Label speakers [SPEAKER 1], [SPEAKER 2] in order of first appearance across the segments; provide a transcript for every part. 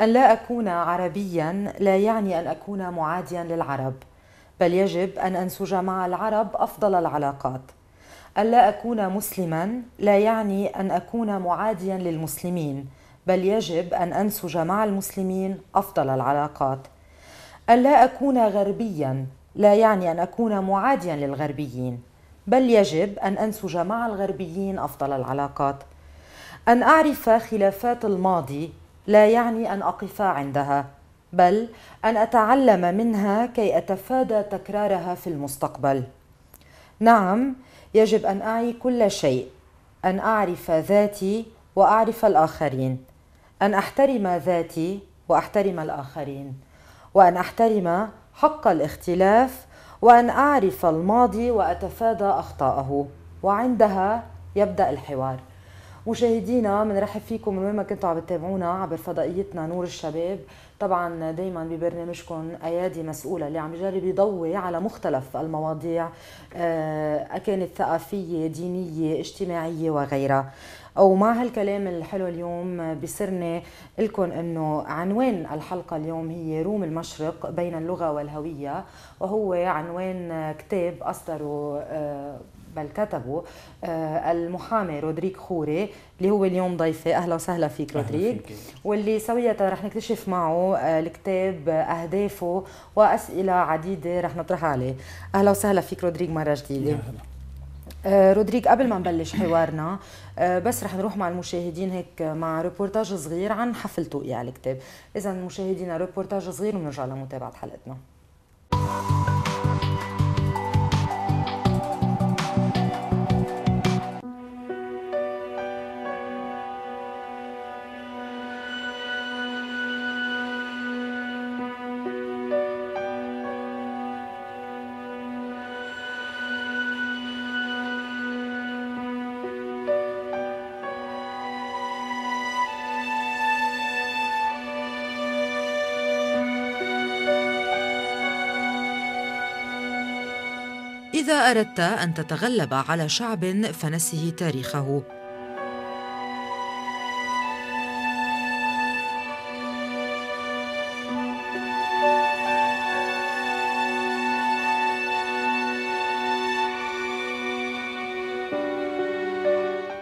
[SPEAKER 1] أن لا أكون عربيا لا يعني أن أكون معاديا للعرب بل يجب أن أنسج مع العرب أفضل العلاقات أن لا أكون مسلما لا يعني أن أكون معاديا للمسلمين بل يجب أن أنسج مع المسلمين أفضل العلاقات أن لا أكون غربيا لا يعني أن أكون معاديا للغربيين بل يجب أن أنسج مع الغربيين أفضل العلاقات أن أعرف خلافات الماضي لا يعني ان اقف عندها بل ان اتعلم منها كي اتفادى تكرارها في المستقبل نعم يجب ان اعي كل شيء ان اعرف ذاتي واعرف الاخرين ان احترم ذاتي واحترم الاخرين وان احترم حق الاختلاف وان اعرف الماضي واتفادى اخطاءه وعندها يبدا الحوار مشاهدينا بنرحب فيكم من وين ما كنتوا عم تتابعونا عبر فضائيتنا نور الشباب طبعا دايما ببرنامجكم ايادي مسؤوله اللي عم يجرب يضوي على مختلف المواضيع آه، كانت ثقافيه دينيه اجتماعيه وغيرها ومع هالكلام الحلو اليوم بصرني لكم انه عنوان الحلقه اليوم هي روم المشرق بين اللغه والهويه وهو عنوان كتاب اصدره آه، بل كتبه آه، المحامي رودريك خوري اللي هو اليوم ضيفي اهلا وسهلا فيك رودريك فيك. واللي سوية رح نكتشف معه آه، الكتاب آه، اهدافه واسئله عديده رح نطرحها عليه اهلا وسهلا فيك رودريك مره جديده رودريك قبل ما نبلش حوارنا بس رح نروح مع المشاهدين هيك مع ريبورتاج صغير عن حفل توقيع الكتاب اذا مشاهدينا ريبورتاج صغير ونرجع لمتابعه حلقتنا إذا أردت أن تتغلب على شعب فنسه تاريخه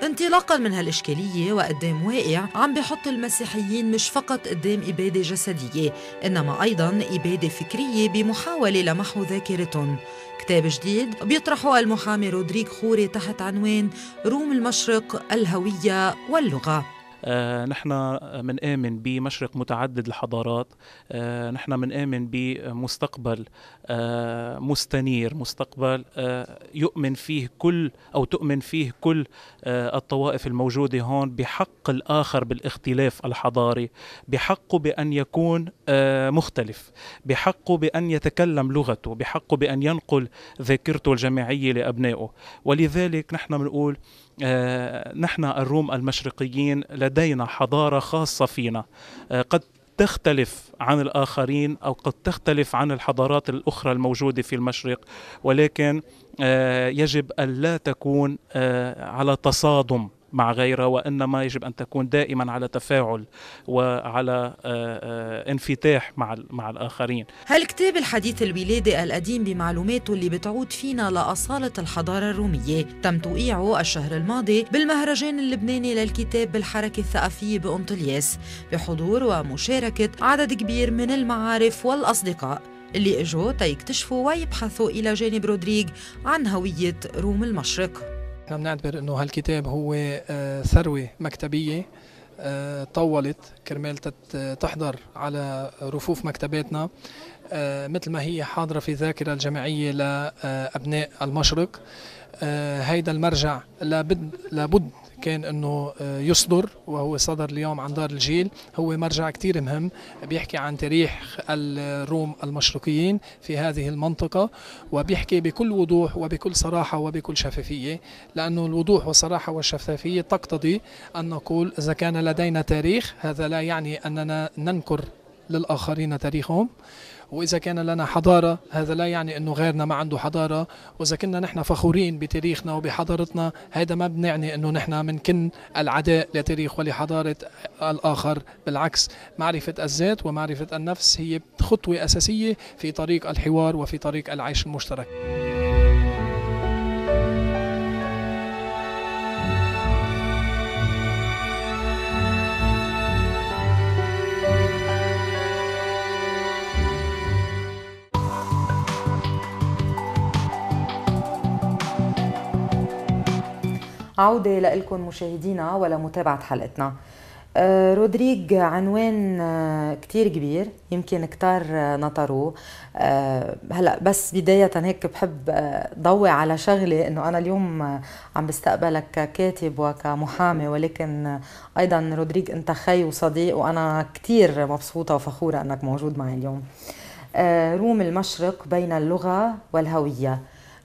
[SPEAKER 1] انطلاقا من هالإشكالية وقدام واقع عم بحط المسيحيين مش فقط قدام إبادة جسدية إنما أيضا إبادة فكرية بمحاولة لمحو ذاكرتهم كتاب جديد بيطرحه المحامي رودريك خوري تحت عنوان روم المشرق الهوية واللغة آه نحن
[SPEAKER 2] منآمن بمشرق متعدد الحضارات آه نحن منآمن بمستقبل آه مستنير مستقبل آه، يؤمن فيه كل أو تؤمن فيه كل آه، الطوائف الموجودة هون بحق الآخر بالاختلاف الحضاري بحقه بأن يكون آه، مختلف بحقه بأن يتكلم لغته بحقه بأن ينقل ذاكرته الجماعية لأبنائه ولذلك نحن بنقول آه، نحن الروم المشرقيين لدينا حضارة خاصة فينا آه، قد تختلف عن الآخرين أو قد تختلف عن الحضارات الأخرى الموجودة في المشرق ولكن آه، يجب ألا تكون على تصادم مع غيرها وانما يجب ان تكون دائما على تفاعل وعلى آه، آه، انفتاح مع مع الاخرين.
[SPEAKER 1] هل كتاب الحديث الولاده القديم بمعلوماته اللي بتعود فينا لاصاله الحضاره الروميه تم توقيعه الشهر الماضي بالمهرجان اللبناني للكتاب بالحركه الثقافيه بانطلياس بحضور ومشاركه عدد كبير من المعارف والاصدقاء. اللي اجوا
[SPEAKER 3] تيكتشفوا ويبحثوا الى جانب رودريغ عن هويه روم المشرق نحن بنعتبر انه هالكتاب هو آه، ثروه مكتبيه آه، طولت كرمال تحضر على رفوف مكتباتنا آه، مثل ما هي حاضرة في ذاكرة الجماعية لأبناء المشرق هيدا المرجع لابد, لابد كان انه آه، يصدر وهو صدر اليوم عن دار الجيل هو مرجع كثير مهم بيحكي عن تاريخ الروم المشرقيين في هذه المنطقة وبيحكي بكل وضوح وبكل صراحة وبكل شفافية لأنه الوضوح والصراحة والشفافية تقتضي أن نقول إذا كان لدينا تاريخ هذا لا يعني أننا ننكر للآخرين تاريخهم وإذا كان لنا حضارة هذا لا يعني أنه غيرنا ما عنده حضارة وإذا كنا نحن فخورين بتاريخنا وبحضارتنا هذا ما بنعني أنه نحن كن العداء لتاريخ ولحضارة الآخر بالعكس معرفة الذات ومعرفة النفس هي خطوة أساسية في طريق الحوار وفي طريق العيش المشترك
[SPEAKER 1] عودة لكم مشاهدينا ولمتابعة حلقتنا آه، رودريغ عنوان آه، كتير كبير يمكن كتار آه، نطروه هلا بس بداية هيك بحب ضوي على شغلة انه انا اليوم عم بستقبلك ككاتب وكمحامي ولكن ايضا رودريغ انت خي وصديق وانا كتير مبسوطة وفخورة انك موجود معي اليوم روم المشرق بين اللغة والهوية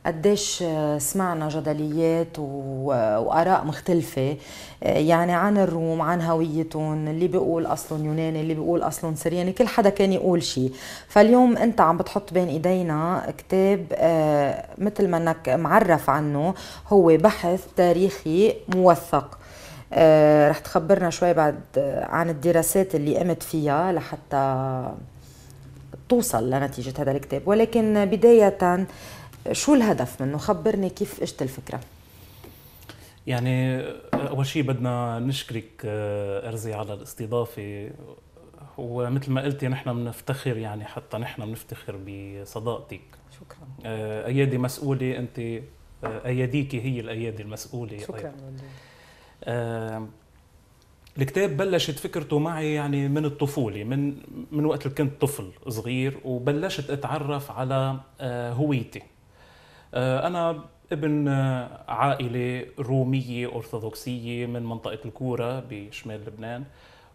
[SPEAKER 1] قديش سمعنا جدليات واراء مختلفه آه، يعني عن الروم عن هويتهم اللي بيقول اصلهم يوناني اللي بيقول اصلهم سرياني يعني كل حدا كان يقول شيء فاليوم انت عم بتحط بين ايدينا كتاب آه، مثل ما انك معرف عنه هو بحث تاريخي موثق آه، رح تخبرنا شوي بعد عن الدراسات اللي قمت فيها لحتى توصل لنتيجة هذا الكتاب ولكن بداية شو الهدف منه خبرني كيف اجت الفكره
[SPEAKER 2] يعني اول شيء بدنا نشكرك آه، ارزي على الاستضافه ومثل ما قلتي نحن بنفتخر يعني حتى نحن بنفتخر بصداقتك شكرا آه، ايادي مسؤوله انت آه، اياديكي هي الايادي المسؤوله طيب. شكرا أيضا. الكتاب بلشت فكرته معي يعني من الطفولة من من وقت اللي كنت طفل صغير وبلشت اتعرف على هويتي آه، أنا ابن آه، عائلة رومية أرثوذكسية من منطقة الكورة بشمال لبنان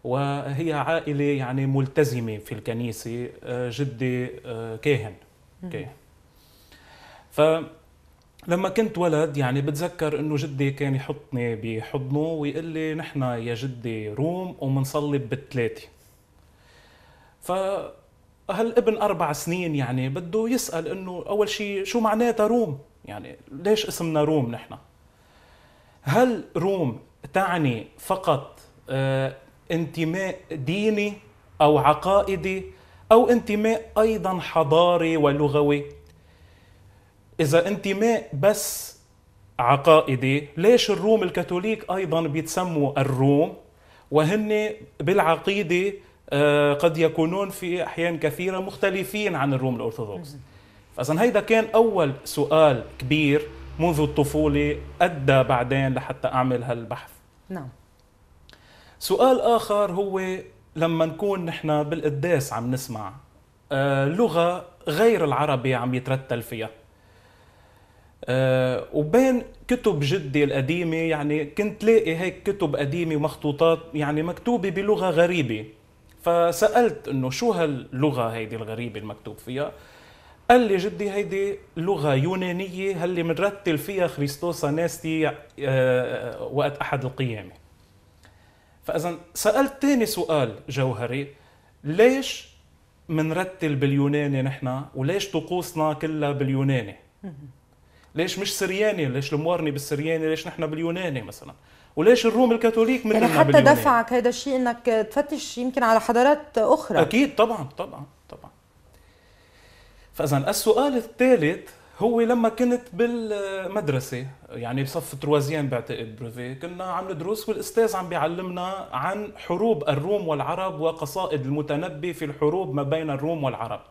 [SPEAKER 2] وهي عائلة يعني ملتزمة في الكنيسة آه، جدي كاهن كاهن فلما كنت ولد يعني بتذكر انه جدي كان يحطني بحضنه ويقول لي نحن يا جدي روم ومنصلي بالثلاثه هالابن اربع سنين يعني بده يسال انه اول شيء شو معناتها روم؟ يعني ليش اسمنا روم نحن؟ هل روم تعني فقط آه، انتماء ديني او عقائدي او انتماء ايضا حضاري ولغوي؟ اذا انتماء بس عقائدي ليش الروم الكاثوليك ايضا بيتسموا الروم وهن بالعقيده آه، قد يكونون في أحيان كثيرة مختلفين عن الروم الأرثوذكس فإذا هيدا كان أول سؤال كبير منذ الطفولة أدى بعدين لحتى أعمل هالبحث نعم سؤال آخر هو لما نكون نحن بالقداس عم نسمع آه، لغة غير العربي عم يترتل فيها آه، وبين كتب جدي القديمة يعني كنت لاقي هيك كتب قديمة ومخطوطات يعني مكتوبة بلغة غريبة فسالت انه شو هاللغه هيدي الغريبه المكتوب فيها قال لي جدي هيدي لغه يونانيه هاللي منرتل فيها خريستوس ناستي آه، وقت احد القيامه فاذا سالت ثاني سؤال جوهري ليش منرتل باليوناني نحن وليش طقوسنا كلها باليوناني ليش مش سرياني ليش الموارني بالسرياني ليش نحن باليوناني مثلا وليش الروم الكاثوليك مثل يعني حتى دفعك
[SPEAKER 1] هذا الشيء انك تفتش يمكن على حضارات اخرى
[SPEAKER 2] اكيد طبعا طبعا طبعا فاذا السؤال الثالث هو لما كنت بالمدرسه يعني بصف تروازيان بعتقد بروفي كنا عم ندرس والاستاذ عم بيعلمنا عن حروب الروم والعرب وقصائد المتنبي في الحروب ما بين الروم والعرب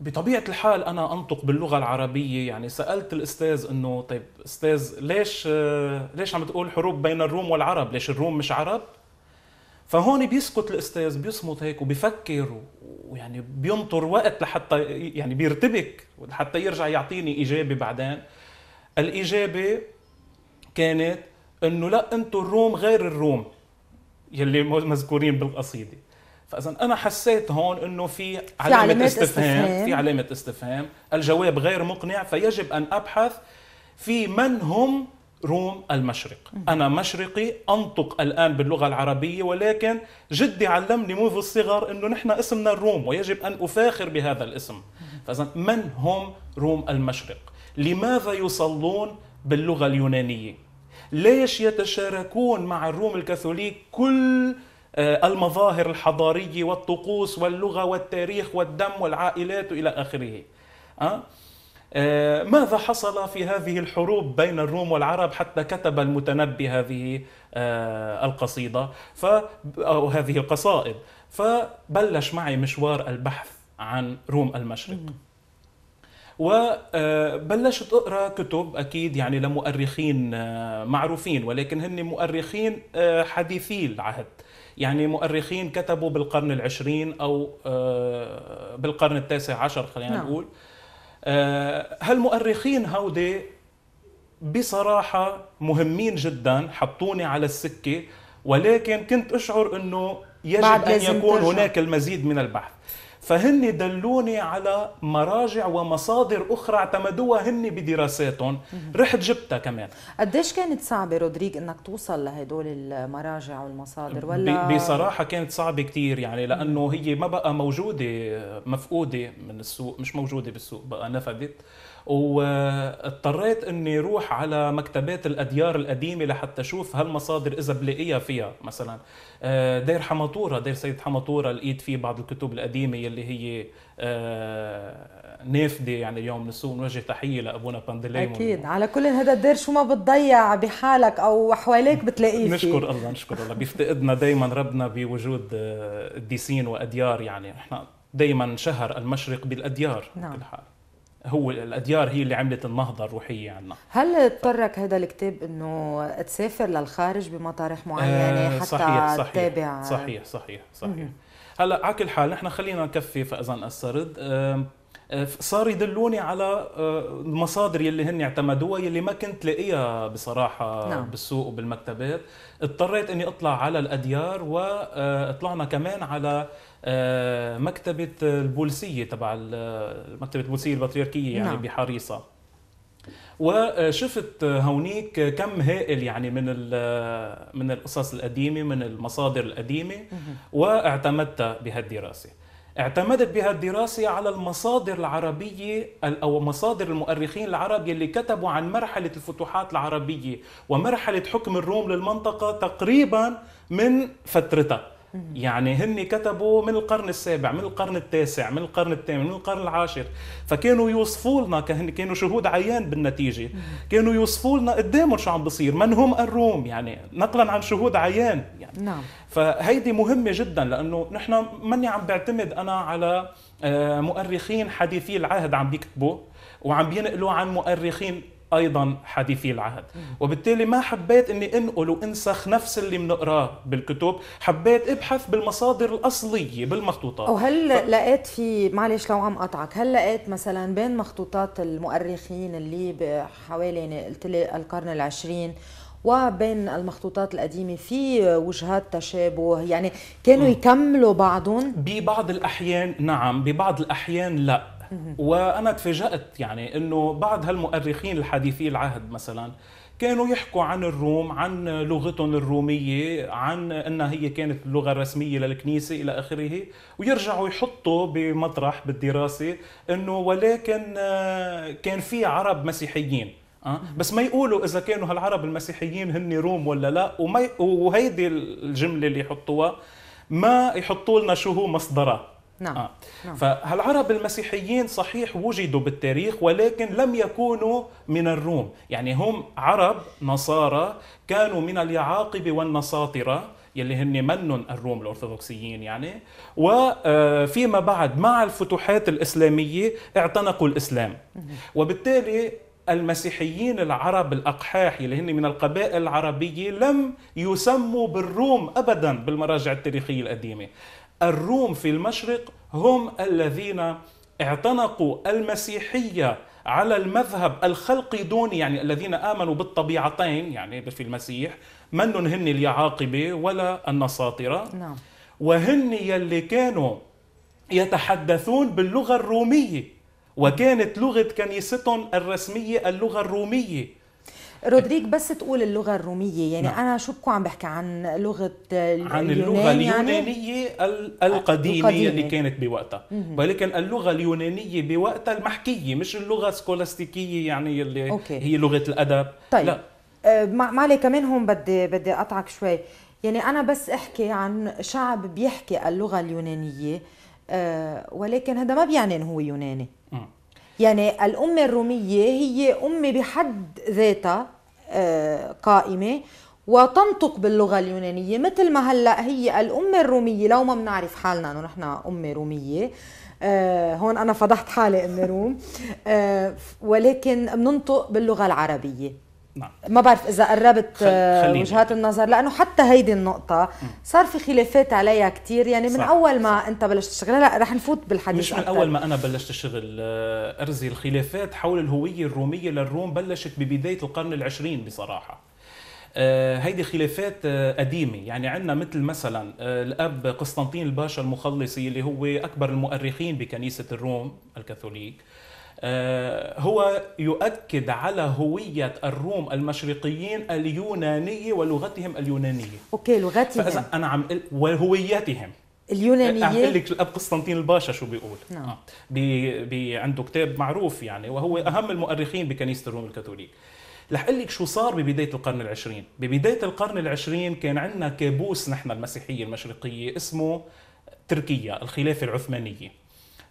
[SPEAKER 2] بطبيعه الحال انا انطق باللغه العربيه يعني سالت الاستاذ انه طيب استاذ ليش آه، ليش عم تقول حروب بين الروم والعرب ليش الروم مش عرب فهون بيسكت الاستاذ بيصمت هيك وبيفكر ويعني بينطر وقت لحتى يعني بيرتبك لحتى يرجع يعطيني اجابه بعدين الاجابه كانت انه لا انتم الروم غير الروم يلي مذكورين بالقصيده فاذا انا حسيت هون انه في, في علامه استفهام, استفهام في علامه استفهام الجواب غير مقنع فيجب ان ابحث في من هم روم المشرق أنا مشرقي أنطق الآن باللغة العربية ولكن جدي علمني منذ الصغر أنه نحن اسمنا الروم ويجب أن أفاخر بهذا الاسم فإذا من هم روم المشرق لماذا يصلون باللغة اليونانية ليش يتشاركون مع الروم الكاثوليك كل آه، المظاهر الحضارية والطقوس واللغة والتاريخ والدم والعائلات إلى آخره آه؟ آه، ماذا حصل في هذه الحروب بين الروم والعرب حتى كتب المتنبي هذه القصيدة ف... أو هذه القصائد فبلش معي مشوار البحث عن روم المشرق وبلشت اقرا كتب اكيد يعني لمؤرخين معروفين ولكن هن مؤرخين حديثي العهد يعني مؤرخين كتبوا بالقرن العشرين أو آه، بالقرن التاسع عشر خلينا نعم. نقول هالمؤرخين آه، هودي بصراحة مهمين جدا حطوني على السكة ولكن كنت أشعر أنه يجب أن يكون هناك المزيد من البحث فهن دلوني على مراجع ومصادر اخرى اعتمدوها هن بدراساتهم رحت جبتها كمان
[SPEAKER 1] قديش كانت صعبه رودريك انك توصل لهدول المراجع والمصادر ولا بصراحه
[SPEAKER 2] كانت صعبه كثير يعني لانه هي ما بقى موجوده مفقوده من السوق مش موجوده بالسوق بقى نفدت واضطريت اني روح على مكتبات الاديار القديمه لحتى اشوف هالمصادر اذا بلاقيها فيها مثلا آه، دير حماطوره دير سيد حماطوره لقيت فيه بعض الكتب القديمه يلي هي آه، نافده يعني اليوم نسوق نوجه تحيه لابونا باندليمون اكيد
[SPEAKER 1] على كل هذا الدير شو ما بتضيع بحالك او حواليك بتلاقيه نشكر
[SPEAKER 2] الله نشكر الله بيفتقدنا دائما ربنا بوجود قديسين آه، واديار يعني نحن دائما شهر المشرق بالاديار نعم. كل حال هو الاديار هي اللي عملت النهضه الروحيه عندنا
[SPEAKER 1] هل اضطرك هذا الكتاب انه تسافر للخارج بمطارح معينه آه، حتى صحيح صحيح تتابع صحيح صحيح صحيح, صحيح.
[SPEAKER 2] هلا على كل حال نحن خلينا نكفي فاذا قصرت آه، صار يدلوني على آه، المصادر يلي هن اعتمدوها يلي ما كنت لاقيها بصراحه نعم. بالسوق وبالمكتبات اضطريت اني اطلع على الاديار وطلعنا آه، كمان على مكتبه البولسيه تبع مكتبه البولسيه البطريركيه يعني نعم. بحريصه وشفت هونيك كم هائل يعني من من القصص القديمه من المصادر القديمه واعتمدتها بهالدراسه اعتمدت بها الدراسة على المصادر العربية أو مصادر المؤرخين العرب يلي كتبوا عن مرحلة الفتوحات العربية ومرحلة حكم الروم للمنطقة تقريبا من فترتها يعني هن كتبوا من القرن السابع من القرن التاسع من القرن الثامن من القرن العاشر فكانوا يوصفوا لنا كهن كانوا شهود عيان بالنتيجة كانوا يوصفوا لنا قدامهم شو عم بصير من هم الروم يعني نقلا عن شهود عيان يعني نعم فهيدي مهمة جدا لأنه نحن ماني عم بعتمد أنا على آه، مؤرخين حديثي العهد عم بيكتبوا وعم بينقلوا عن مؤرخين ايضا حديثي العهد وبالتالي ما حبيت اني انقل وانسخ نفس اللي بنقراه بالكتب حبيت ابحث بالمصادر الاصليه بالمخطوطات وهل
[SPEAKER 1] ف... لقيت في معلش لو عم قطعك هل لقيت مثلا بين مخطوطات المؤرخين اللي بحوالي يعني قلت لي القرن العشرين وبين المخطوطات القديمه في وجهات تشابه يعني كانوا يكملوا بعضهم
[SPEAKER 2] ببعض الاحيان نعم ببعض الاحيان لا وانا تفاجات يعني انه بعض هالمؤرخين الحديثي العهد مثلا كانوا يحكوا عن الروم عن لغتهم الرومية عن أنها هي كانت اللغة الرسمية للكنيسة إلى آخره ويرجعوا يحطوا بمطرح بالدراسة أنه ولكن آه، كان في عرب مسيحيين أه؟ بس ما يقولوا اذا كانوا هالعرب المسيحيين هن روم ولا لا وما ي... وهيدي الجمله اللي يحطوها ما يحطوا لنا شو هو مصدرها نعم. آه. نعم فهالعرب المسيحيين صحيح وجدوا بالتاريخ ولكن لم يكونوا من الروم يعني هم عرب نصارى كانوا من اليعاقب والنصاطرة يلي هن منن الروم الأرثوذكسيين يعني وفيما آه، بعد مع الفتوحات الإسلامية اعتنقوا الإسلام وبالتالي المسيحيين العرب الأقحاح اللي هن من القبائل العربية لم يسموا بالروم أبدا بالمراجع التاريخية القديمة الروم في المشرق هم الذين اعتنقوا المسيحية على المذهب الخلقي دوني يعني الذين آمنوا بالطبيعتين يعني في المسيح منن هن اليعاقبة ولا النساطرة نعم. وهن يلي كانوا يتحدثون باللغة الرومية وكانت لغة كنيستهم الرسمية اللغة الرومية
[SPEAKER 1] رودريك بس تقول اللغة الرومية يعني نعم. أنا شو بكون عم بحكي عن لغة اليونان عن اللغة اليونانية
[SPEAKER 2] يعني؟ القديمة القديمة. اللي كانت بوقتها ولكن اللغة اليونانية بوقتها المحكية مش اللغة سكولاستيكية يعني اللي أوكي. هي لغة الأدب طيب. لا
[SPEAKER 1] أه معلي كمان هون بدي بدي أقطعك شوي يعني أنا بس أحكي عن شعب بيحكي اللغة اليونانية أه ولكن هذا ما بيعني إنه هو يوناني يعني الأمة الرومية هي أمة بحد ذاتها آه، قائمة وتنطق باللغة اليونانية مثل ما هلأ هي الأمة الرومية لو ما بنعرف حالنا أنه نحن أمة رومية آه، هون انا فضحت حالي اني روم آه، ولكن بننطق باللغه العربيه نعم. ما بعرف اذا قربت خل... آه، وجهات النظر لانه حتى هيدي النقطه صار في خلافات عليها كثير يعني من صح. اول ما صح. انت بلشت تشتغل هلا رح نفوت بالحديث مش من اول ما
[SPEAKER 2] انا بلشت اشتغل آه، ارزي الخلافات حول الهويه الروميه للروم بلشت ببدايه القرن العشرين بصراحه آه، هيدي خلافات قديمه يعني عندنا مثل مثلا الاب قسطنطين الباشا المخلصي اللي هو اكبر المؤرخين بكنيسه الروم الكاثوليك آه، هو يؤكد على هوية الروم المشرقيين اليونانية ولغتهم اليونانية اوكي لغتهم فإذا أنا عم وهويتهم اليونانيه عم لك الاب قسطنطين الباشا شو بيقول نعم. آه، بي بي عنده كتاب معروف يعني وهو اهم المؤرخين بكنيسه الروم الكاثوليك رح اقول لك شو صار ببدايه القرن العشرين ببدايه القرن العشرين كان عندنا كابوس نحن المسيحيه المشرقيه اسمه تركيا الخلافه العثمانيه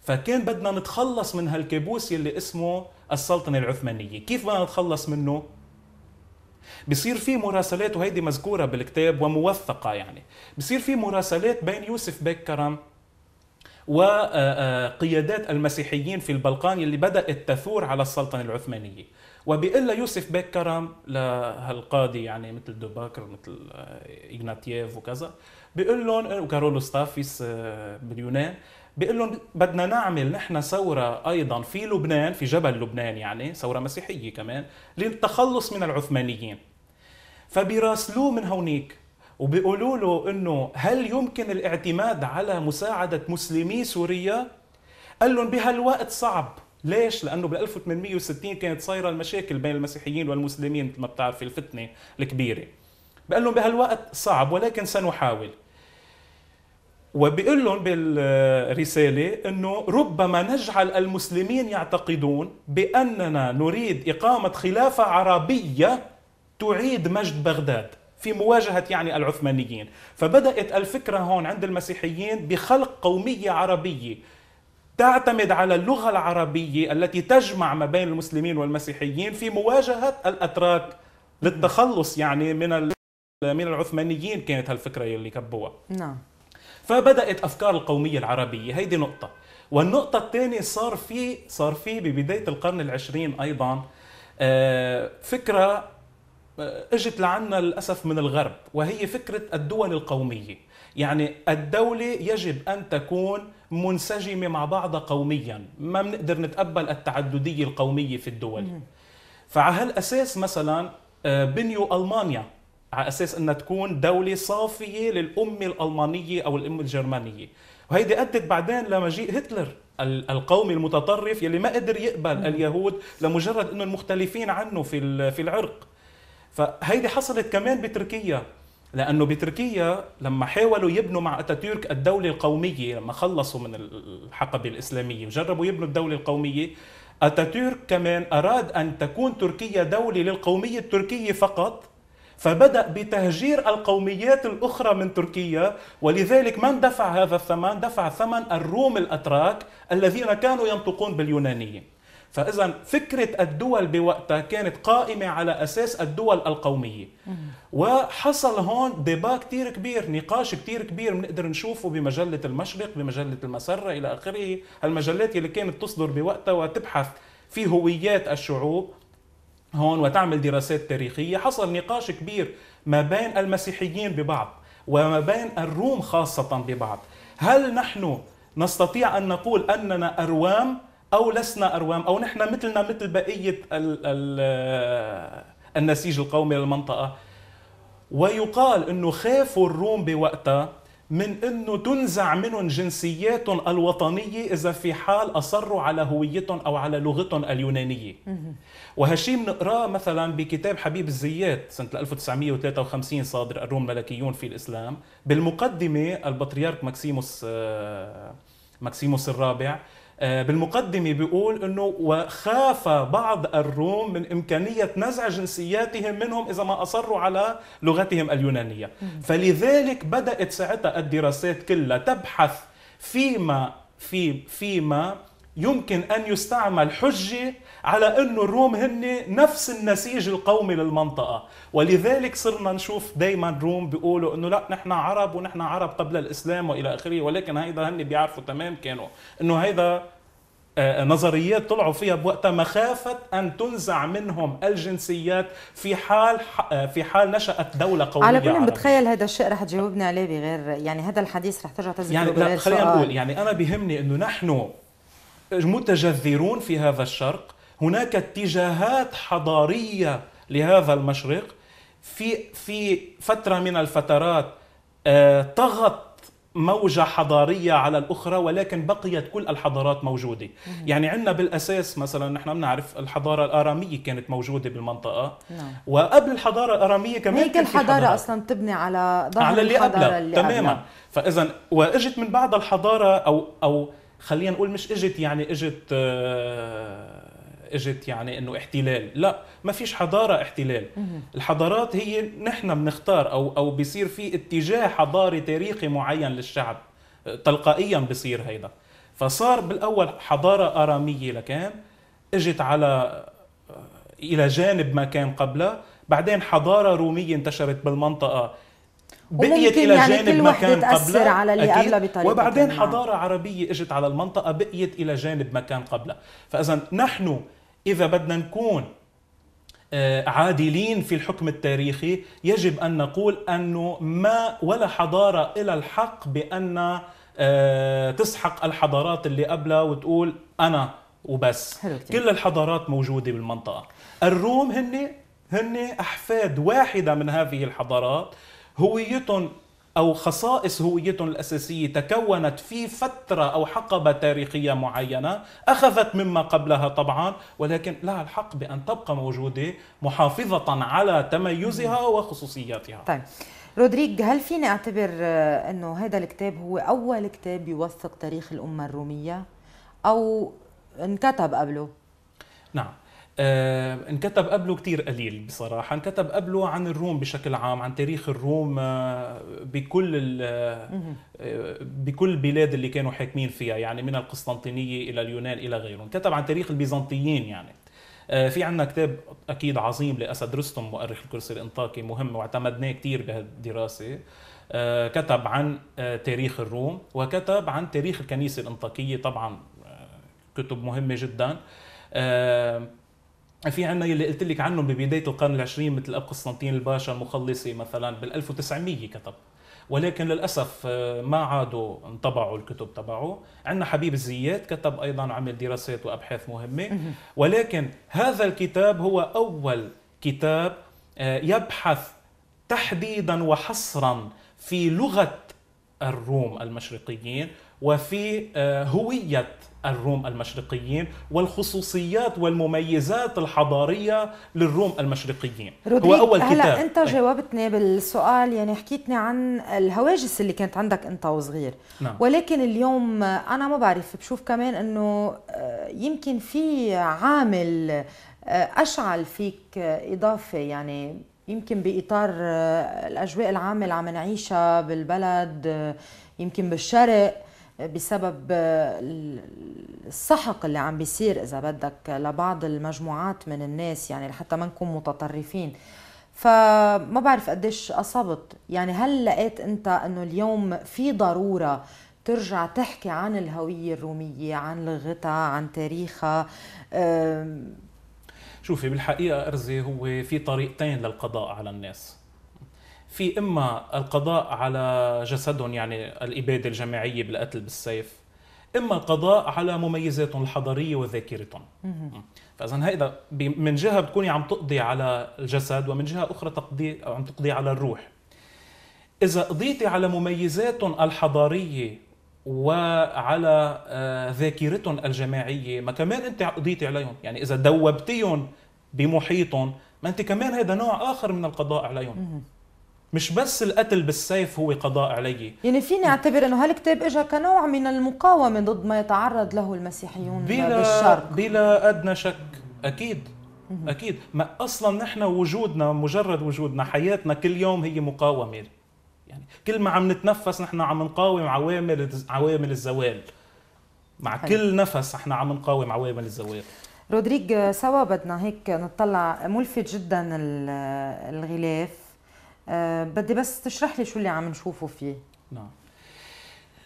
[SPEAKER 2] فكان بدنا نتخلص من هالكابوس يلي اسمه السلطنة العثمانية كيف بدنا نتخلص منه؟ بصير في مراسلات وهيدي مذكورة بالكتاب وموثقة يعني بصير في مراسلات بين يوسف بيك كرم وقيادات آه، آه، المسيحيين في البلقان يلي بدأت تثور على السلطنة العثمانية وبإلا يوسف بيك كرم لهالقاضي يعني مثل دوباكر مثل آه، إغناتييف وكذا بيقول لهم وكارولوس ستافيس باليونان بيقول لهم بدنا نعمل نحن ثوره ايضا في لبنان في جبل لبنان يعني ثوره مسيحيه كمان للتخلص من العثمانيين فبيراسلوه من هونيك وبيقولوا له انه هل يمكن الاعتماد على مساعده مسلمي سوريا قال لهم بهالوقت صعب ليش؟ لأنه بال 1860 كانت صايرة المشاكل بين المسيحيين والمسلمين مثل ما بتعرفي الفتنة الكبيرة. بقال لهم بهالوقت صعب ولكن سنحاول. وبيقول لهم بالرسالة أنه ربما نجعل المسلمين يعتقدون بأننا نريد إقامة خلافة عربية تعيد مجد بغداد في مواجهة يعني العثمانيين فبدأت الفكرة هون عند المسيحيين بخلق قومية عربية تعتمد على اللغة العربية التي تجمع ما بين المسلمين والمسيحيين في مواجهة الأتراك للتخلص يعني من من العثمانيين كانت هالفكرة اللي كبوها نعم فبدات افكار القوميه العربيه هيدي نقطه والنقطه الثانيه صار في صار في ببدايه القرن العشرين ايضا آه، فكره آه، اجت لعنا للاسف من الغرب وهي فكره الدول القوميه يعني الدوله يجب ان تكون منسجمه مع بعضها قوميا ما بنقدر نتقبل التعدديه القوميه في الدول فعلى هالاساس مثلا آه، بنيوا المانيا على اساس انها تكون دوله صافيه للامه الالمانيه او الامه الجرمانيه وهيدي ادت بعدين لمجيء هتلر القومي المتطرف يلي ما قدر يقبل اليهود لمجرد انه المختلفين عنه في في العرق فهيدي حصلت كمان بتركيا لانه بتركيا لما حاولوا يبنوا مع اتاتورك الدوله القوميه لما خلصوا من الحقبه الاسلاميه وجربوا يبنوا الدوله القوميه اتاتورك كمان اراد ان تكون تركيا دوله للقوميه التركيه فقط فبدأ بتهجير القوميات الأخرى من تركيا ولذلك من دفع هذا الثمن؟ دفع ثمن الروم الأتراك الذين كانوا ينطقون باليونانية فإذا فكرة الدول بوقتها كانت قائمة على أساس الدول القومية وحصل هون ديبا كتير كبير نقاش كتير كبير بنقدر نشوفه بمجلة المشرق بمجلة المسرة إلى آخره المجلات اللي كانت تصدر بوقتها وتبحث في هويات الشعوب هون وتعمل دراسات تاريخية حصل نقاش كبير ما بين المسيحيين ببعض وما بين الروم خاصة ببعض هل نحن نستطيع أن نقول أننا أروام أو لسنا أروام أو نحن مثلنا مثل بقية ال ال النسيج القومي للمنطقة ويقال أنه خافوا الروم بوقتها من انه تنزع منهم جنسياتهم الوطنيه اذا في حال اصروا على هويتهم او على لغتهم اليونانيه. وهالشيء بنقراه مثلا بكتاب حبيب الزيات سنه 1953 صادر الروم الملكيون في الاسلام، بالمقدمه البطريرك ماكسيموس آه، ماكسيموس الرابع آه، بالمقدمة بيقول أنه وخاف بعض الروم من إمكانية نزع جنسياتهم منهم إذا ما أصروا على لغتهم اليونانية فلذلك بدأت ساعتها الدراسات كلها تبحث فيما في فيما يمكن أن يستعمل حجة على أنه الروم هن نفس النسيج القومي للمنطقة ولذلك صرنا نشوف دايما الروم بيقولوا أنه لا نحن عرب ونحن عرب قبل الإسلام وإلى آخره ولكن هيدا هن بيعرفوا تمام كانوا أنه هيدا آه، آه، نظريات طلعوا فيها بوقتها مخافة أن تنزع منهم الجنسيات في حال آه، في حال نشأت دولة قومية على كل بتخيل
[SPEAKER 1] هذا الشيء رح تجاوبنا عليه بغير يعني هذا الحديث رح ترجع تذكره يعني خلينا نقول
[SPEAKER 2] يعني أنا بيهمني إنه نحن متجذرون في هذا الشرق هناك اتجاهات حضاريه لهذا المشرق في في فتره من الفترات آه، طغت موجة حضارية على الأخرى ولكن بقيت كل الحضارات موجودة يعني عندنا بالأساس مثلا نحن بنعرف الحضارة الآرامية كانت موجودة بالمنطقة نعم. وقبل الحضارة الآرامية كمان كانت كان في حضارة, حضارة
[SPEAKER 1] أصلا تبني على ظهر على اللي الحضارة قبلها. اللي تماما
[SPEAKER 2] فإذا وإجت من بعد الحضارة أو أو خلينا نقول مش اجت يعني اجت آه، اجت يعني انه احتلال لا ما فيش حضاره احتلال الحضارات هي نحن بنختار او او بيصير في اتجاه حضاري تاريخي معين للشعب آه، تلقائيا بصير هيدا فصار بالاول حضاره اراميه لكان اجت على آه، الى جانب ما كان قبلها بعدين حضاره روميه انتشرت بالمنطقه
[SPEAKER 1] بقيت الى يعني جانب ما كان قبلها على اللي قبلها بطريقه وبعدين حضاره حضاره
[SPEAKER 2] عربيه اجت على المنطقه بقيت الى جانب ما كان قبلها فاذا نحن اذا بدنا نكون آه، عادلين في الحكم التاريخي يجب ان نقول انه ما ولا حضاره إلى الحق بان آه، تسحق الحضارات اللي قبلها وتقول انا وبس كل الحضارات موجوده بالمنطقه الروم هن هن احفاد واحده من هذه الحضارات هويتهم أو خصائص هويتهم الأساسية تكونت في فترة أو حقبة تاريخية معينة أخذت مما قبلها طبعا ولكن لها الحق بأن تبقى موجودة محافظة على تميزها وخصوصياتها
[SPEAKER 1] طيب رودريج هل فينا اعتبر آه، أنه هذا الكتاب هو أول كتاب يوثق تاريخ الأمة الرومية أو انكتب قبله؟
[SPEAKER 2] نعم آه، انكتب قبله كتير قليل بصراحة انكتب قبله عن الروم بشكل عام عن تاريخ الروم آه، بكل آه،, آه، بكل بلاد اللي كانوا حاكمين فيها يعني من القسطنطينية إلى اليونان إلى غيره انكتب عن تاريخ البيزنطيين يعني آه، في عندنا كتاب أكيد عظيم لأسد رستم مؤرخ الكرسي الإنطاكي مهم واعتمدناه كتير بهالدراسة آه، كتب عن تاريخ الروم وكتب عن تاريخ الكنيسة الإنطاكية طبعا كتب مهمة جداً في عنا اللي قلت لك عنهم ببدايه القرن العشرين مثل اب قسطنطين الباشا المخلصي مثلا بال 1900 كتب ولكن للاسف آه، ما عادوا انطبعوا الكتب تبعه عندنا حبيب الزيات كتب ايضا عمل دراسات وابحاث مهمه ولكن هذا الكتاب هو اول كتاب آه، يبحث تحديدا وحصرا في لغه الروم المشرقيين وفي آه، هويه الروم المشرقيين والخصوصيات والمميزات الحضارية للروم المشرقيين هو أول هلا كتاب أنت
[SPEAKER 1] إيه. جاوبتني بالسؤال يعني حكيتني عن الهواجس اللي كانت عندك أنت وصغير نعم. ولكن اليوم أنا ما بعرف بشوف كمان أنه آه، يمكن في عامل آه، أشعل فيك إضافة يعني يمكن بإطار الأجواء العامة اللي عم نعيشها بالبلد يمكن بالشرق بسبب آه، السحق اللي عم بيصير اذا بدك لبعض المجموعات من الناس يعني لحتى ما نكون متطرفين فما بعرف قديش اصبت يعني هل لقيت انت انه اليوم في ضروره ترجع تحكي عن الهويه الروميه عن لغتها عن تاريخها
[SPEAKER 2] شوفي بالحقيقه ارزي هو في طريقتين للقضاء على الناس في اما القضاء على جسدهم يعني الاباده الجماعيه بالقتل بالسيف اما القضاء على مميزاتهم الحضاريه وذاكرتهم فاذا هيدا من جهه بتكوني عم تقضي على الجسد ومن جهه اخرى تقضي عم تقضي على الروح اذا قضيتي على مميزاتهم الحضاريه وعلى آه، ذاكرتهم الجماعيه ما كمان انت قضيتي عليهم يعني اذا دوبتيهم بمحيطهم ما انت كمان هذا نوع اخر من القضاء عليهم مش بس القتل بالسيف هو قضاء علي
[SPEAKER 1] يعني فيني اعتبر انه هالكتاب اجى كنوع من المقاومه ضد ما يتعرض له المسيحيون بلا بالشرق
[SPEAKER 2] بلا ادنى شك اكيد اكيد ما اصلا نحن وجودنا مجرد وجودنا حياتنا كل يوم هي مقاومه يعني كل ما عم نتنفس نحن عم نقاوم عوامل عوامل الزوال مع حلو. كل نفس نحن عم نقاوم عوامل الزوال
[SPEAKER 1] رودريغ سوا بدنا هيك نطلع ملفت جدا الغلاف آه، بدي بس تشرح لي شو اللي عم نشوفه فيه
[SPEAKER 2] نعم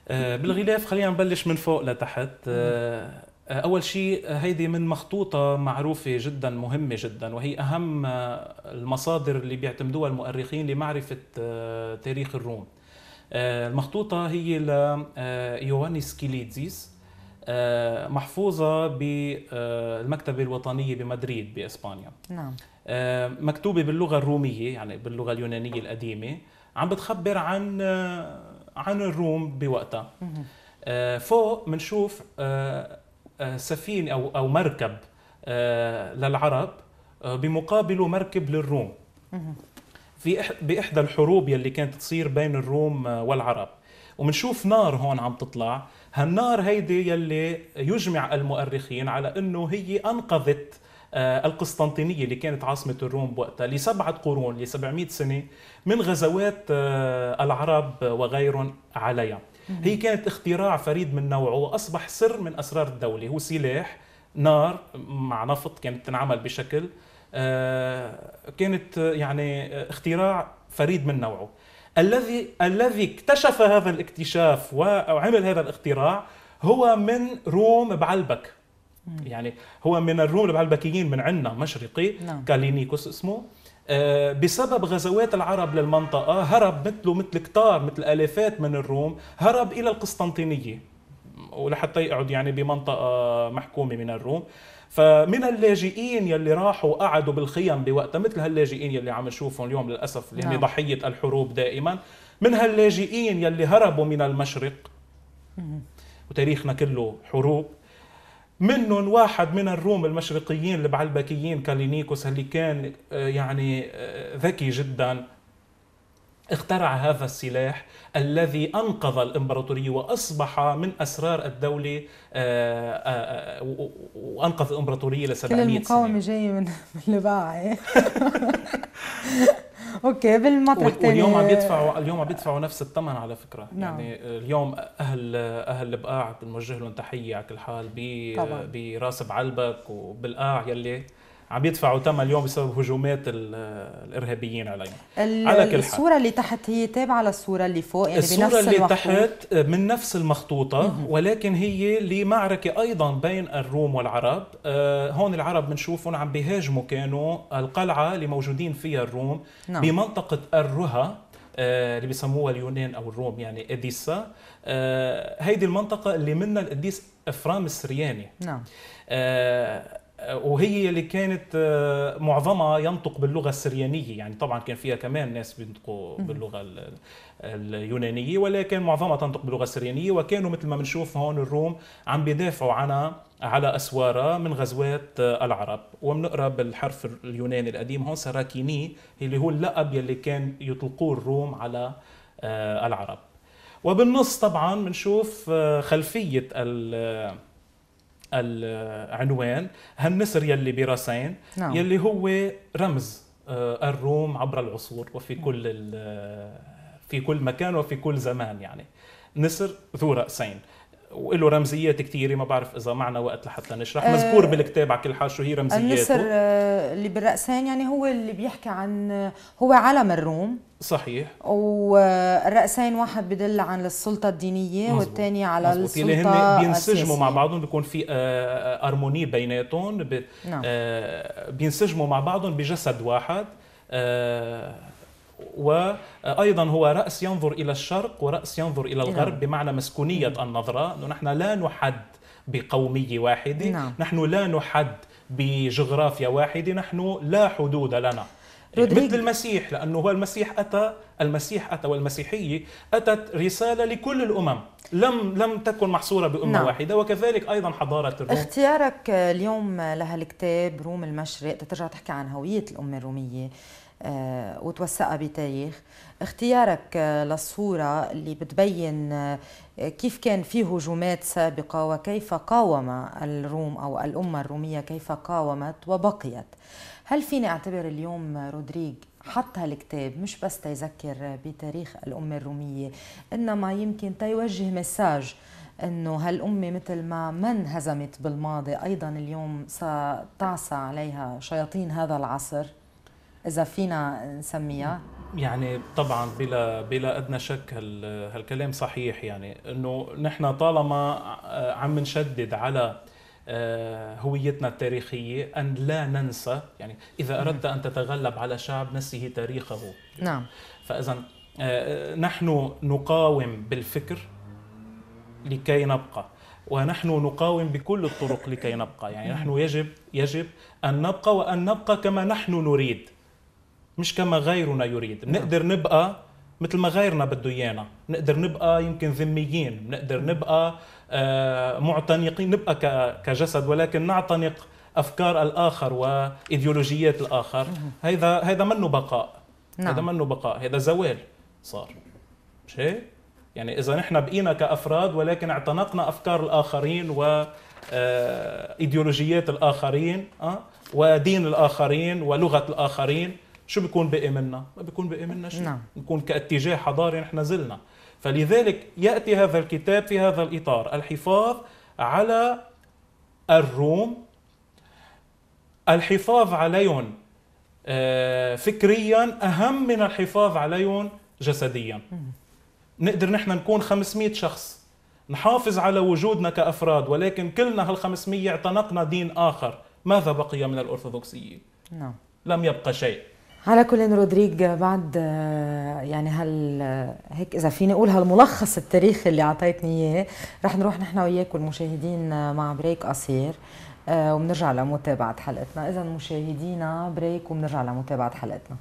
[SPEAKER 2] آه، بالغلاف خلينا نبلش من فوق لتحت آه، اول شيء هيدي من مخطوطه معروفه جدا مهمه جدا وهي اهم المصادر اللي بيعتمدوها المؤرخين لمعرفه تاريخ الروم المخطوطه هي يوهاني سكيليتزيس محفوظه بالمكتبه الوطنيه بمدريد باسبانيا نعم آه، مكتوبه باللغه الروميه يعني باللغه اليونانيه القديمه عم بتخبر عن آه، عن الروم بوقتها آه، فوق بنشوف سفينه او او مركب للعرب بمقابله مركب للروم في باحدى الحروب يلي كانت تصير بين الروم والعرب وبنشوف نار هون عم تطلع هالنار هيدي يلي يجمع المؤرخين على انه هي انقذت آه، القسطنطينية اللي كانت عاصمة الروم بوقتها لسبعة قرون لسبعمائة سنة من غزوات آه، العرب وغيرهم عليها هي كانت اختراع فريد من نوعه وأصبح سر من أسرار الدولة هو سلاح نار مع نفط كانت تنعمل بشكل آه، كانت يعني اختراع فريد من نوعه الذي الذي اكتشف هذا الاكتشاف وعمل هذا الاختراع هو من روم بعلبك يعني هو من الروم البلبكيين من عندنا مشرقي نعم. كالينيكوس اسمه آه، بسبب غزوات العرب للمنطقة هرب مثله مثل كتار مثل ألفات من الروم هرب إلى القسطنطينية ولحتى يقعد يعني بمنطقة محكومة من الروم فمن اللاجئين يلي راحوا قعدوا بالخيم بوقتها مثل هاللاجئين يلي عم نشوفهم اليوم للأسف اللي نعم. ضحية الحروب دائما من هاللاجئين يلي هربوا من المشرق وتاريخنا كله حروب منهم واحد من الروم المشرقيين البعلبكيين كالينيكوس اللي كان آه، يعني آه، ذكي جدا اخترع هذا السلاح الذي انقذ الامبراطوريه واصبح من اسرار الدوله آه، وانقذ الامبراطوريه ل 700 سنه
[SPEAKER 1] المقاومه جايه من اللي اوكي بالمطرح الثاني واليوم عم يدفعوا
[SPEAKER 2] اليوم عم يدفعوا نفس الثمن على فكره نعم. يعني اليوم اهل اهل البقاع بنوجه لهم تحيه على كل حال براس بعلبك وبالقاع يلي عم يدفعوا ثمن اليوم بسبب هجومات الارهابيين عليهم
[SPEAKER 1] على كل حال. الصوره اللي تحت هي تابعه للصوره اللي فوق يعني الصوره بنفس اللي المخطوط. تحت
[SPEAKER 2] آه، من نفس المخطوطه ولكن هي لمعركه ايضا بين الروم والعرب آه، هون العرب بنشوفهم عم بيهاجموا كانوا القلعه اللي موجودين فيها الروم نعم. بمنطقه الرها آه، اللي بيسموها اليونان او الروم يعني اديسا هيدي المنطقه اللي منها القديس افرام السرياني نعم آه، وهي اللي كانت آه، معظمها ينطق باللغه السريانيه يعني طبعا كان فيها كمان ناس بينطقوا باللغه اليونانيه ولكن معظمها تنطق باللغه السريانيه وكانوا مثل ما بنشوف هون الروم عم بيدافعوا عنها على اسوارها من غزوات آه، العرب وبنقرا بالحرف اليوناني القديم هون سراكيني اللي هو اللقب يلي كان يطلقوه الروم على العرب وبالنص طبعا بنشوف خلفيه العنوان هالنسر يلي براسين نعم. يلي هو رمز آه، الروم عبر العصور وفي نعم. كل آه، في كل مكان وفي كل زمان يعني نسر ذو رأسين وله رمزيات كثيرة ما بعرف إذا معنا وقت لحتى نشرح مذكور آه، بالكتاب على كل حال شو هي رمزياته النسر
[SPEAKER 1] آه، اللي بالرأسين يعني هو اللي بيحكي عن هو علم الروم صحيح والرأسين واحد بدل عن السلطة الدينية والثاني على مزبوط. السلطة يعني هن بينسجموا مع
[SPEAKER 2] بعضهم بيكون في آه، أرموني بيناتهم نعم. بينسجموا مع بعضهم بجسد واحد وايضا هو راس ينظر الى الشرق وراس ينظر الى الغرب نعم. بمعنى مسكونيه النظره انه نحن لا نحد بقوميه واحده نعم. نحن لا نحد بجغرافيا واحده نحن لا حدود لنا رودريج. مثل المسيح لانه هو المسيح اتى المسيح اتى والمسيحيه اتت رساله لكل الامم لم لم تكن محصوره بامه نعم. واحده وكذلك ايضا حضاره الروم
[SPEAKER 1] اختيارك اليوم لهالكتاب روم المشرق ترجع تحكي عن هويه الامه الروميه آه، وتوثقها بتاريخ اختيارك آه، للصورة اللي بتبين آه، كيف كان في هجومات سابقة وكيف قاوم الروم أو الأمة الرومية كيف قاومت وبقيت هل فيني أعتبر اليوم رودريغ حط هالكتاب مش بس تيذكر بتاريخ الأمة الرومية إنما يمكن تيوجه مساج انه هالامه مثل ما ما انهزمت بالماضي ايضا اليوم ستعصى عليها شياطين هذا العصر اذا فينا نسميها
[SPEAKER 2] يعني طبعا بلا بلا ادنى شك هال هالكلام صحيح يعني انه نحن طالما آه، عم نشدد على آه، هويتنا التاريخية أن لا ننسى يعني إذا أردت أن تتغلب على شعب نسه تاريخه نعم فإذا آه، نحن نقاوم بالفكر لكي نبقى ونحن نقاوم بكل الطرق لكي نبقى يعني نحن يجب يجب أن نبقى وأن نبقى كما نحن نريد مش كما غيرنا يريد نعم. نقدر نبقى مثل ما غيرنا بده ايانا نقدر نبقى يمكن ذميين نقدر نبقى آه، معتنقين نبقى كجسد ولكن نعتنق افكار الاخر وايديولوجيات الاخر هذا هذا منه بقاء نعم. هذا منه بقاء هذا زوال صار مش هيك يعني اذا نحن بقينا كافراد ولكن اعتنقنا افكار الاخرين و آه، ايديولوجيات الاخرين آه، ودين الاخرين ولغه الاخرين شو بيكون باقي منا؟ ما بيكون باقي منا شيء نعم. نكون كاتجاه حضاري نحن زلنا فلذلك ياتي هذا الكتاب في هذا الاطار الحفاظ على الروم الحفاظ عليهم آه، فكريا اهم من الحفاظ عليهم جسديا نقدر نحن نكون 500 شخص نحافظ على وجودنا كافراد ولكن كلنا هال 500 اعتنقنا دين اخر ماذا بقي من الارثوذكسيين نعم لم يبقى شيء
[SPEAKER 1] على كل رودريج بعد يعني هال هيك اذا فيني اقول هالملخص التاريخي اللي اعطيتني اياه رح نروح نحن وياك المشاهدين مع بريك قصير آه، وبنرجع لمتابعه حلقتنا اذا مشاهدينا بريك وبنرجع لمتابعه حلقتنا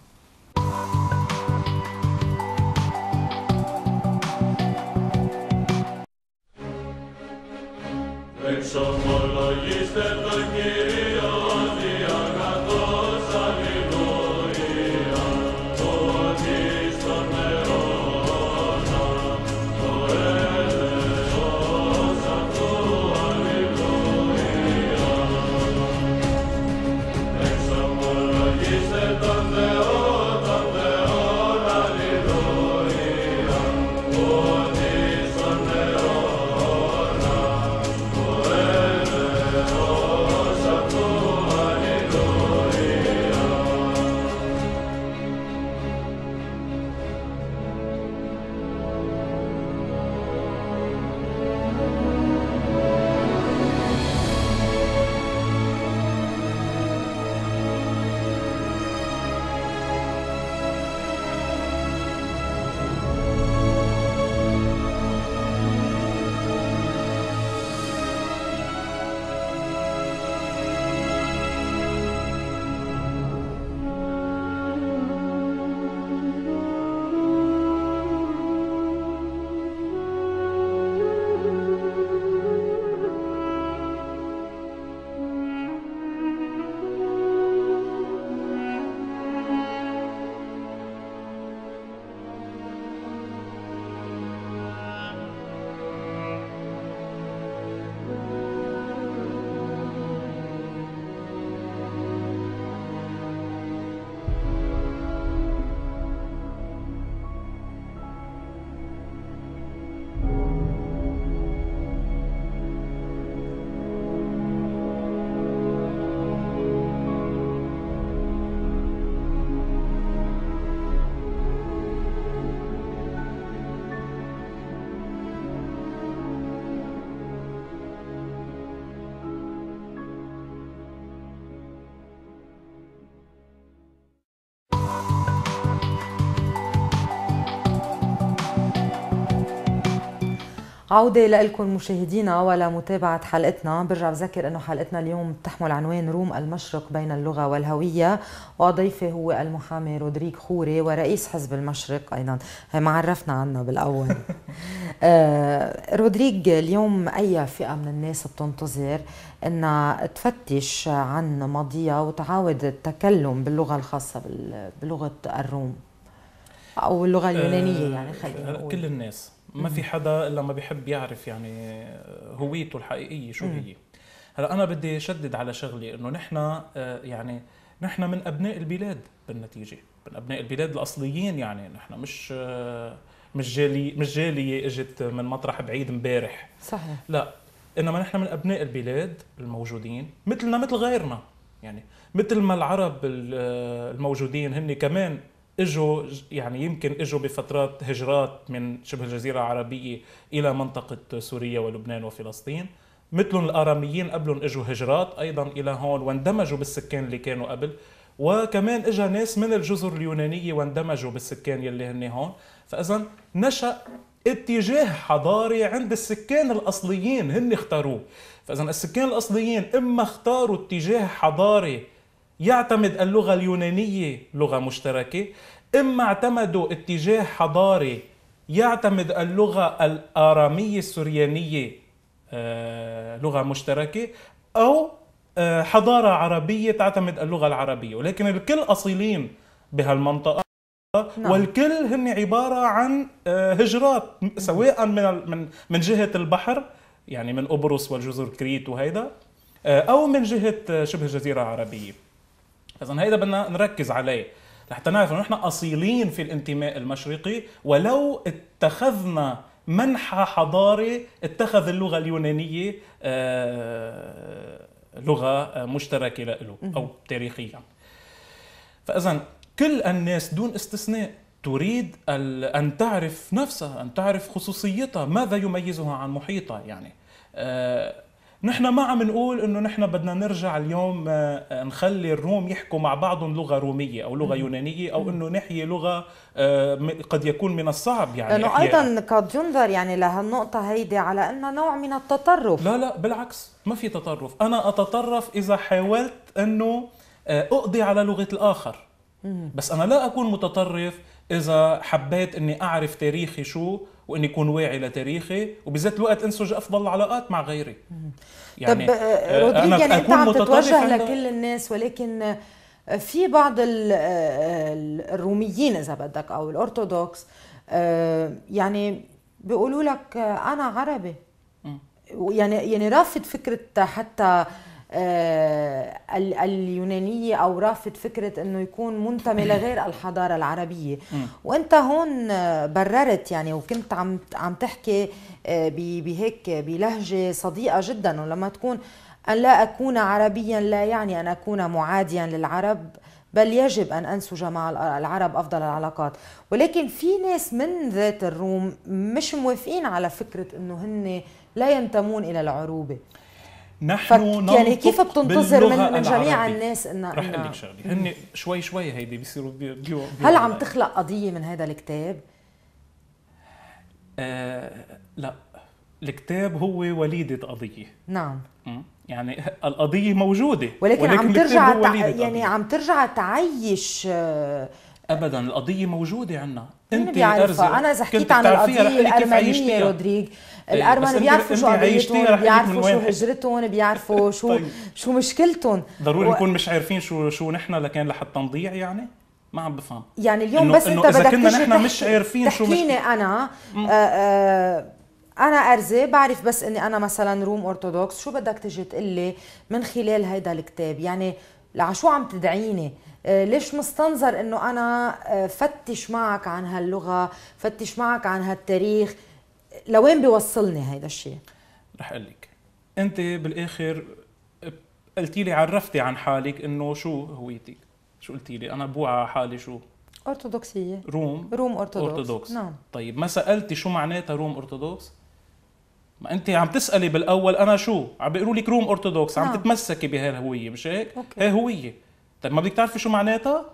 [SPEAKER 1] عودة لكم مشاهدينا ولمتابعة حلقتنا برجع بذكر أنه حلقتنا اليوم بتحمل عنوان روم المشرق بين اللغة والهوية وضيفي هو المحامي رودريك خوري ورئيس حزب المشرق أيضا آه، ما عرفنا عنه بالأول آه رودريك اليوم أي فئة من الناس بتنتظر أنها تفتش عن ماضيها وتعاود التكلم باللغة الخاصة بلغة الروم أو اللغة اليونانية آه، يعني خلينا آه، نقول كل الناس ما في
[SPEAKER 2] حدا الا ما بيحب يعرف يعني آه، هويته الحقيقيه شو هي هلا انا بدي شدد على شغلي انه نحن آه، يعني نحن من ابناء البلاد بالنتيجه من ابناء البلاد الاصليين يعني نحن مش آه، مش جالي مش جاليه اجت من مطرح بعيد امبارح صحيح لا انما نحن من ابناء البلاد الموجودين مثلنا مثل غيرنا يعني مثل ما العرب الموجودين هن كمان اجوا يعني يمكن اجوا بفترات هجرات من شبه الجزيره العربيه الى منطقه سوريا ولبنان وفلسطين مثلهم الاراميين قبلهم اجوا هجرات ايضا الى هون واندمجوا بالسكان اللي كانوا قبل وكمان اجا ناس من الجزر اليونانيه واندمجوا بالسكان يلي هن هون فاذا نشا اتجاه حضاري عند السكان الاصليين هن اختاروه فاذا السكان الاصليين اما اختاروا اتجاه حضاري يعتمد اللغة اليونانية لغة مشتركة إما اعتمدوا اتجاه حضاري يعتمد اللغة الآرامية السريانية آه، لغة مشتركة أو آه، حضارة عربية تعتمد اللغة العربية ولكن الكل أصيلين بهالمنطقة نعم. والكل هن عبارة عن آه، هجرات سواء من من جهة البحر يعني من قبرص والجزر كريت وهيدا أو من جهة شبه الجزيرة العربية اذا هيدا بدنا نركز عليه لحتى نعرف انه نحن اصيلين في الانتماء المشرقي ولو اتخذنا منحى حضاري اتخذ اللغه اليونانيه آه، لغه مشتركه له او تاريخيا فاذا كل الناس دون استثناء تريد ان تعرف نفسها ان تعرف خصوصيتها ماذا يميزها عن محيطها يعني آه، نحن ما عم نقول انه نحن بدنا نرجع اليوم آه، آه، نخلي الروم يحكوا مع بعضهم لغه روميه او لغه يونانيه او انه نحيي لغه آه، قد يكون من الصعب يعني لانه ايضا
[SPEAKER 1] قد ينظر يعني لهالنقطه هيدي على انها نوع من التطرف
[SPEAKER 2] لا لا بالعكس ما في تطرف انا اتطرف اذا حاولت انه اقضي على لغه الاخر بس انا لا اكون متطرف اذا حبيت اني اعرف تاريخي شو واني اكون واعي لتاريخي وبذات الوقت انسج افضل العلاقات مع غيري يعني طب آه، آه، رودريك يعني انت عم
[SPEAKER 1] تتوجه لكل الناس ولكن آه، في بعض الروميين اذا بدك او الارثوذكس يعني بيقولوا لك انا عربي يعني يعني رافض فكره حتى آه، اليونانية أو رافض فكرة أنه يكون منتمي لغير الحضارة العربية وأنت هون بررت يعني وكنت عم عم تحكي آه، بهيك بلهجة صديقة جدا ولما تكون أن لا أكون عربيا لا يعني أن أكون معاديا للعرب بل يجب أن أنسج مع العرب أفضل العلاقات ولكن في ناس من ذات الروم مش موافقين على فكرة أنه هن لا ينتمون إلى العروبة نحن يعني كيف بتنتظر من, من جميع الناس ان رح اقول لك شغله
[SPEAKER 2] هن شوي شوي هيدي بيصيروا بيو بيو هل عم
[SPEAKER 1] تخلق قضيه من هذا الكتاب؟
[SPEAKER 2] آه لا الكتاب هو وليده قضيه نعم يعني القضيه موجوده ولكن, ولكن عم ترجع تع... يعني
[SPEAKER 1] عم ترجع تعيش آه
[SPEAKER 2] ابدا القضيه موجوده عندنا انت بيعرفها انا اذا حكيت عن القضيه الارمنيه رودريغ إيه، الارمن بيعرفوا شو قضيتهم بيعرفوا شو
[SPEAKER 1] هجرتهم بيعرفوا شو طيب. شو مشكلتهم ضروري و... نكون
[SPEAKER 2] مش عارفين شو شو نحن لكان لحتى نضيع يعني ما عم بفهم يعني اليوم إنو بس انت بدك تحكي نحن مش عارفين شو مش
[SPEAKER 1] انا آه، آه، انا ارزي بعرف بس اني انا مثلا روم ارثوذكس شو بدك تجي تقلي من خلال هيدا الكتاب يعني لعشو عم تدعيني آه، ليش مستنظر انه انا آه، فتش معك عن هاللغه فتش معك عن هالتاريخ لوين بيوصلني هيدا الشيء
[SPEAKER 2] رح اقول لك انت بالاخر قلتي لي عرفتي عن حالك انه شو هويتك شو قلتي لي انا بوعى على حالي شو
[SPEAKER 1] ارثوذكسيه
[SPEAKER 2] روم روم ارثوذكس ارثوذكس نعم طيب ما سالتي شو معناتها روم ارثوذكس ما انت عم تسالي بالاول انا شو عم بيقولوا لك روم ارثوذكس عم نعم. تتمسكي بهالهويه مش هيك هي هويه طيب ما بدك تعرفي شو معناتها؟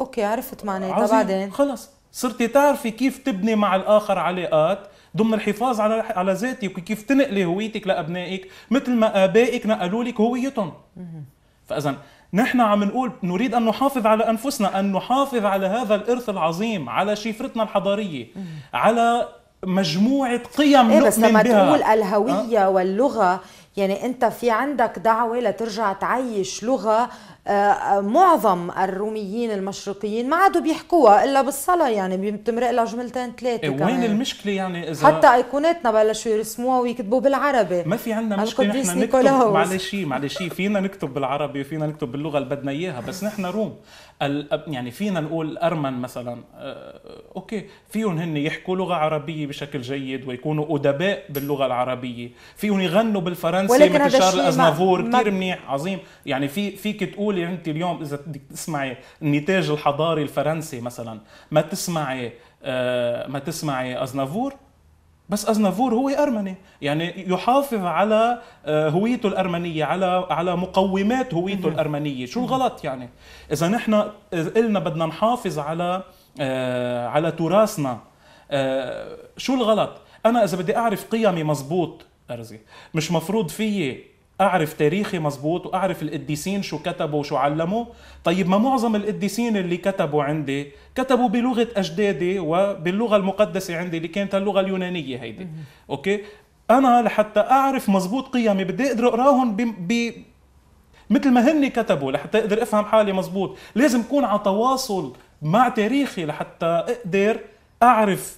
[SPEAKER 1] اوكي عرفت معناتها بعدين خلص
[SPEAKER 2] صرتي تعرفي كيف تبني مع الاخر علاقات ضمن الحفاظ على على ذاتك وكيف تنقلي هويتك لابنائك مثل ما ابائك نقلوا لك هويتهم فاذا نحن عم نقول نريد ان نحافظ على انفسنا ان نحافظ على هذا الارث العظيم على شفرتنا الحضاريه على مجموعه قيم إيه بس لما بها. تقول
[SPEAKER 1] الهويه أه؟ واللغه يعني انت في عندك دعوه لترجع تعيش لغه معظم الروميين المشرقيين ما عادوا بيحكوها الا بالصلاه يعني بتمرق لها جملتين ثلاثه إيه، وين المشكله
[SPEAKER 2] يعني اذا حتى
[SPEAKER 1] ايقوناتنا بلشوا يرسموها ويكتبوا بالعربي ما في عندنا مشكله نحن نكتب معلش
[SPEAKER 2] معلش فينا نكتب بالعربي وفينا نكتب باللغه اللي بدنا اياها بس نحن روم يعني فينا نقول ارمن مثلا آه، اوكي فيهم هن يحكوا لغه عربيه بشكل جيد ويكونوا ادباء باللغه العربيه فيهم يغنوا بالفرنسي مثل شارل ازنافور كثير منيح عظيم يعني في فيك تقول تقولي انت اليوم اذا بدك تسمعي النتاج الحضاري الفرنسي مثلا ما تسمعي آه ما تسمعي ازنافور بس ازنافور هو ارمني يعني يحافظ على آه، هويته الارمنيه على على مقومات هويته الارمنيه شو الغلط يعني اذا نحن قلنا بدنا نحافظ على آه، على تراثنا آه، شو الغلط انا اذا بدي اعرف قيمي مزبوط ارزي مش مفروض فيي اعرف تاريخي مزبوط واعرف القديسين شو كتبوا وشو علموا طيب ما معظم القديسين اللي كتبوا عندي كتبوا بلغه اجدادي وباللغه المقدسه عندي اللي كانت اللغه اليونانيه هيدي اوكي انا لحتى اعرف مزبوط قيمي بدي اقدر اقراهم ب... ب... مثل ما هن كتبوا لحتى اقدر افهم حالي مزبوط لازم اكون على تواصل مع تاريخي لحتى اقدر اعرف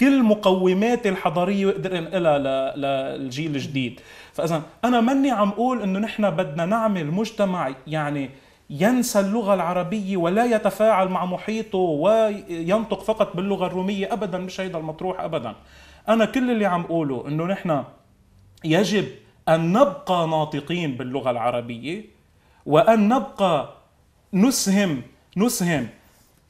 [SPEAKER 2] كل مقومات الحضاريه يقدر ينقلها للجيل الجديد فاذا انا ماني عم اقول انه نحن بدنا نعمل مجتمع يعني ينسى اللغة العربية ولا يتفاعل مع محيطه وينطق فقط باللغة الرومية أبدا مش هيدا المطروح أبدا أنا كل اللي عم أقوله أنه نحن يجب أن نبقى ناطقين باللغة العربية وأن نبقى نسهم نسهم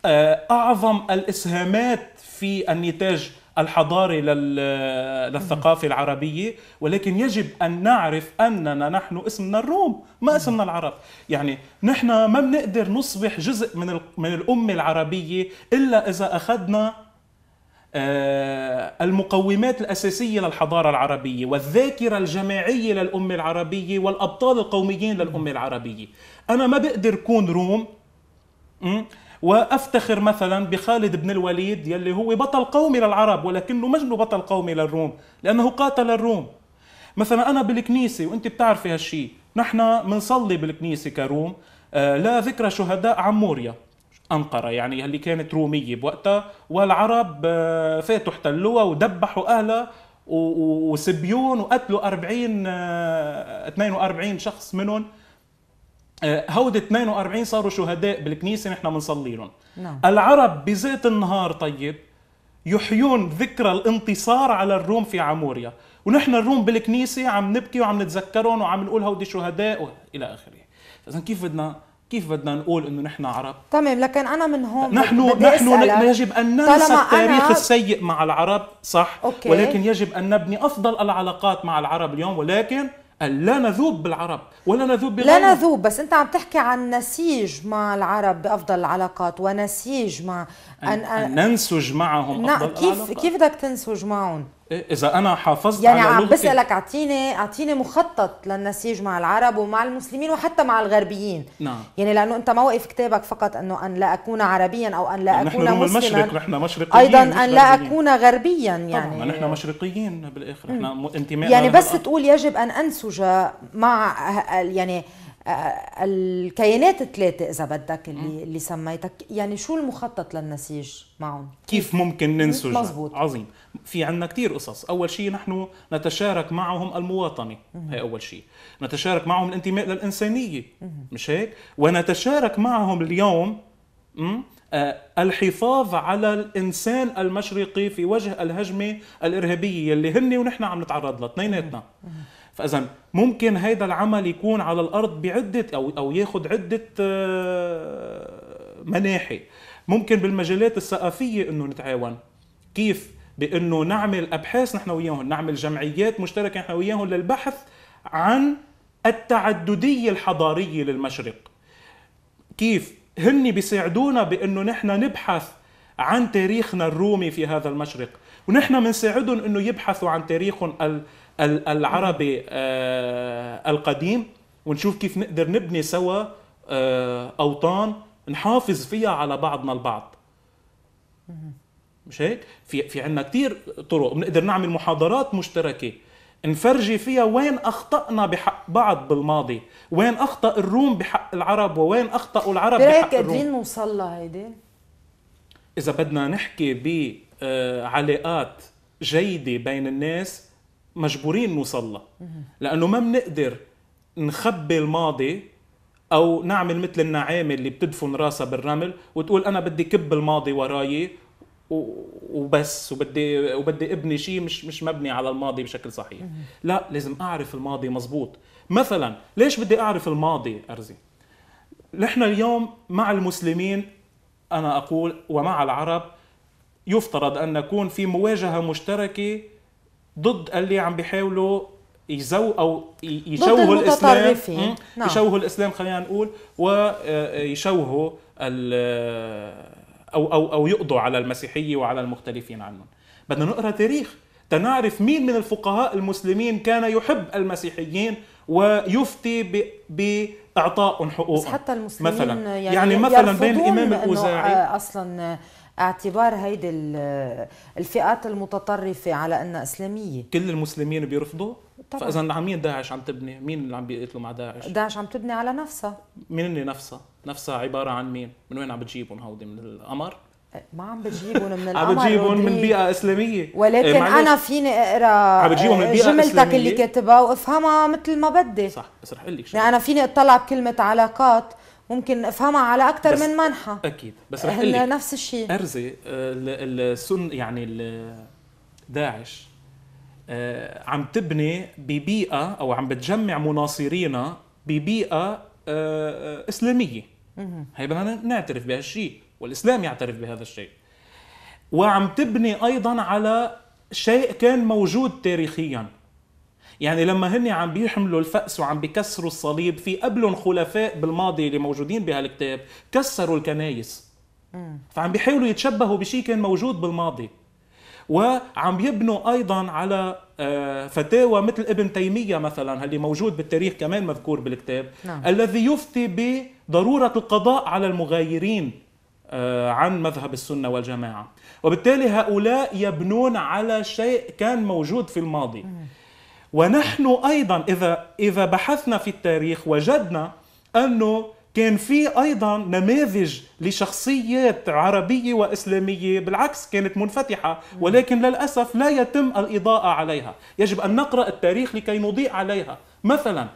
[SPEAKER 2] آه، أعظم الإسهامات في النتاج الحضارة للثقافة العربية ولكن يجب أن نعرف أننا نحن اسمنا الروم ما اسمنا العرب يعني نحن ما بنقدر نصبح جزء من من الأمة العربية إلا إذا أخذنا آه، المقومات الأساسية للحضارة العربية والذاكرة الجماعية للأمة العربية والأبطال القوميين للأمة العربية أنا ما بقدر كون روم وافتخر مثلا بخالد بن الوليد يلي هو بطل قومي للعرب ولكنه مجنو بطل قومي للروم لانه قاتل الروم مثلا انا بالكنيسه وانت بتعرفي هالشيء نحن بنصلي بالكنيسه كروم آه، لا ذكرى شهداء عموريا أنقرة يعني اللي كانت رومية بوقتها والعرب آه، فاتوا احتلوها ودبحوا أهلها وسبيون وقتلوا 40 42 آه، شخص منهم آه، هود 48 صاروا شهداء بالكنيسة نحن بنصلي لهم نعم. العرب بذات النهار طيب يحيون ذكرى الانتصار على الروم في عموريا ونحن الروم بالكنيسة عم نبكي وعم نتذكرهم وعم نقول هودي شهداء والى آخره إذا كيف بدنا كيف بدنا نقول انه نحن عرب؟
[SPEAKER 1] تمام لكن انا من هون نحن نحن يجب
[SPEAKER 2] ان ننسى التاريخ أنا... السيء مع العرب صح أوكي. ولكن يجب ان نبني افضل العلاقات مع العرب اليوم ولكن لا نذوب بالعرب ولا نذوب بغيرهم لا نذوب
[SPEAKER 1] بس انت عم تحكي عن نسيج مع العرب بافضل العلاقات ونسيج مع أن, أن, أن
[SPEAKER 2] ننسج معهم نعم، أفضل كيف العلاقات. كيف
[SPEAKER 1] بدك تنسج معهم
[SPEAKER 2] إيه، اذا انا حافظت يعني على عم بسالك
[SPEAKER 1] اعطيني اعطيني مخطط للنسيج مع العرب ومع المسلمين وحتى مع الغربيين نعم يعني لانه انت ما وقف كتابك فقط انه ان لا اكون عربيا او ان لا أكون اكون نحن مسلما المشرق نحن
[SPEAKER 2] مشرقيين ايضا ان غربيين. لا اكون
[SPEAKER 1] غربيا يعني
[SPEAKER 2] طبعا نحن مشرقيين بالاخر نحن انتمائنا يعني بس الأرض.
[SPEAKER 1] تقول يجب ان انسج مع يعني الكيانات الثلاثة إذا بدك اللي, اللي سميتك يعني شو المخطط للنسيج معهم؟
[SPEAKER 2] كيف ممكن ننسج؟ مزبوط عظيم في عندنا كثير قصص اول شيء نحن نتشارك معهم المواطنه هي اول شيء نتشارك معهم الانتماء للانسانيه مش هيك ونتشارك معهم اليوم آه، الحفاظ على الانسان المشرقي في وجه الهجمه الارهابيه اللي هن ونحن عم نتعرض لها اثنيناتنا فاذا ممكن هيدا العمل يكون على الارض بعده او او ياخذ عده آه، مناحي ممكن بالمجالات الثقافيه انه نتعاون كيف بانه نعمل ابحاث نحن وياهم نعمل جمعيات مشتركه نحن وياهم للبحث عن التعدديه الحضاريه للمشرق كيف هن بيساعدونا بانه نحن نبحث عن تاريخنا الرومي في هذا المشرق ونحن بنساعدهم انه يبحثوا عن تاريخهم العربي آه، القديم ونشوف كيف نقدر نبني سوا آه، اوطان نحافظ فيها على بعضنا البعض مش هيك في في عندنا كثير طرق بنقدر نعمل محاضرات مشتركه نفرجي فيها وين اخطانا بحق بعض بالماضي وين اخطا الروم بحق العرب ووين اخطاوا العرب بحق الروم قادرين
[SPEAKER 1] نوصل لها هيدي
[SPEAKER 2] اذا بدنا نحكي بعلاقات آه، جيده بين الناس مجبورين نوصل لها لانه ما بنقدر نخبي الماضي او نعمل مثل النعامه اللي بتدفن راسها بالرمل وتقول انا بدي كب الماضي وراي وبس وبدي وبدي ابني شيء مش مش مبني على الماضي بشكل صحيح لا لازم اعرف الماضي مزبوط مثلا ليش بدي اعرف الماضي ارزي نحن اليوم مع المسلمين انا اقول ومع العرب يفترض ان نكون في مواجهه مشتركه ضد اللي عم بيحاولوا يزو او يشوهوا الاسلام نعم. يشوهوا الاسلام خلينا نقول ويشوهوا او او او يقضوا على المسيحيه وعلى المختلفين عنهم بدنا نقرا تاريخ تنعرف مين من الفقهاء المسلمين كان يحب المسيحيين ويفتي باعطائهم حقوقهم بس حتى المسلمين مثلا يعني, يعني مثلا بين الامام آه، الاوزاعي
[SPEAKER 1] اصلا اعتبار هيدي الفئات المتطرفه على انها اسلاميه
[SPEAKER 2] كل المسلمين بيرفضوا فاذا عم مين داعش عم تبني؟ مين اللي عم بيقتلوا مع داعش؟ داعش
[SPEAKER 1] عم تبني على نفسها
[SPEAKER 2] مين اللي نفسها؟ نفسها عباره عن مين؟ من وين عم بتجيبهم هودي؟ من القمر؟
[SPEAKER 1] أه، ما عم بتجيبهم من القمر عم بتجيبهم من بيئه
[SPEAKER 2] اسلاميه ولكن إيه انا فيني
[SPEAKER 1] اقرا عم بتجيبهم من أه، بيئه جملتك إسلامية. اللي كاتبها وافهمها مثل ما بدي صح بس رح اقول لك يعني انا فيني اطلع بكلمه علاقات ممكن افهمها على اكثر من منحى
[SPEAKER 2] اكيد بس رح اقول لك نفس الشيء ارزي أه، السن يعني داعش آه، عم تبني ببيئه او عم بتجمع مناصرينا ببيئه آه، آه، اسلاميه هي بدنا نعترف بهالشيء والاسلام يعترف بهذا الشيء وعم تبني ايضا على شيء كان موجود تاريخيا يعني لما هن عم بيحملوا الفأس وعم بيكسروا الصليب في قبلهم خلفاء بالماضي اللي موجودين بهالكتاب كسروا الكنايس فعم بيحاولوا يتشبهوا بشيء كان موجود بالماضي وعم يبنوا ايضا على آه، فتاوى مثل ابن تيميه مثلا اللي موجود بالتاريخ كمان مذكور بالكتاب نعم. الذي يفتي بضروره القضاء على المغايرين آه، عن مذهب السنه والجماعه وبالتالي هؤلاء يبنون على شيء كان موجود في الماضي ونحن ايضا اذا اذا بحثنا في التاريخ وجدنا انه كان في ايضا نماذج لشخصيات عربيه واسلاميه بالعكس كانت منفتحه ولكن للاسف لا يتم الاضاءه عليها، يجب ان نقرا التاريخ لكي نضيء عليها، مثلا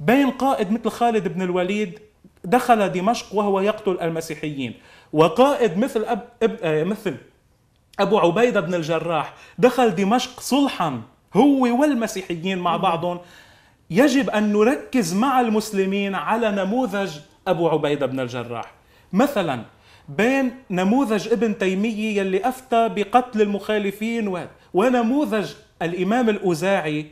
[SPEAKER 2] بين قائد مثل خالد بن الوليد دخل دمشق وهو يقتل المسيحيين، وقائد مثل أب... أب... آه، مثل ابو عبيده بن الجراح دخل دمشق صلحا هو والمسيحيين مع بعضهم يجب ان نركز مع المسلمين على نموذج أبو عبيدة بن الجراح مثلا بين نموذج ابن تيمية يلي أفتى بقتل المخالفين ونموذج الإمام الأوزاعي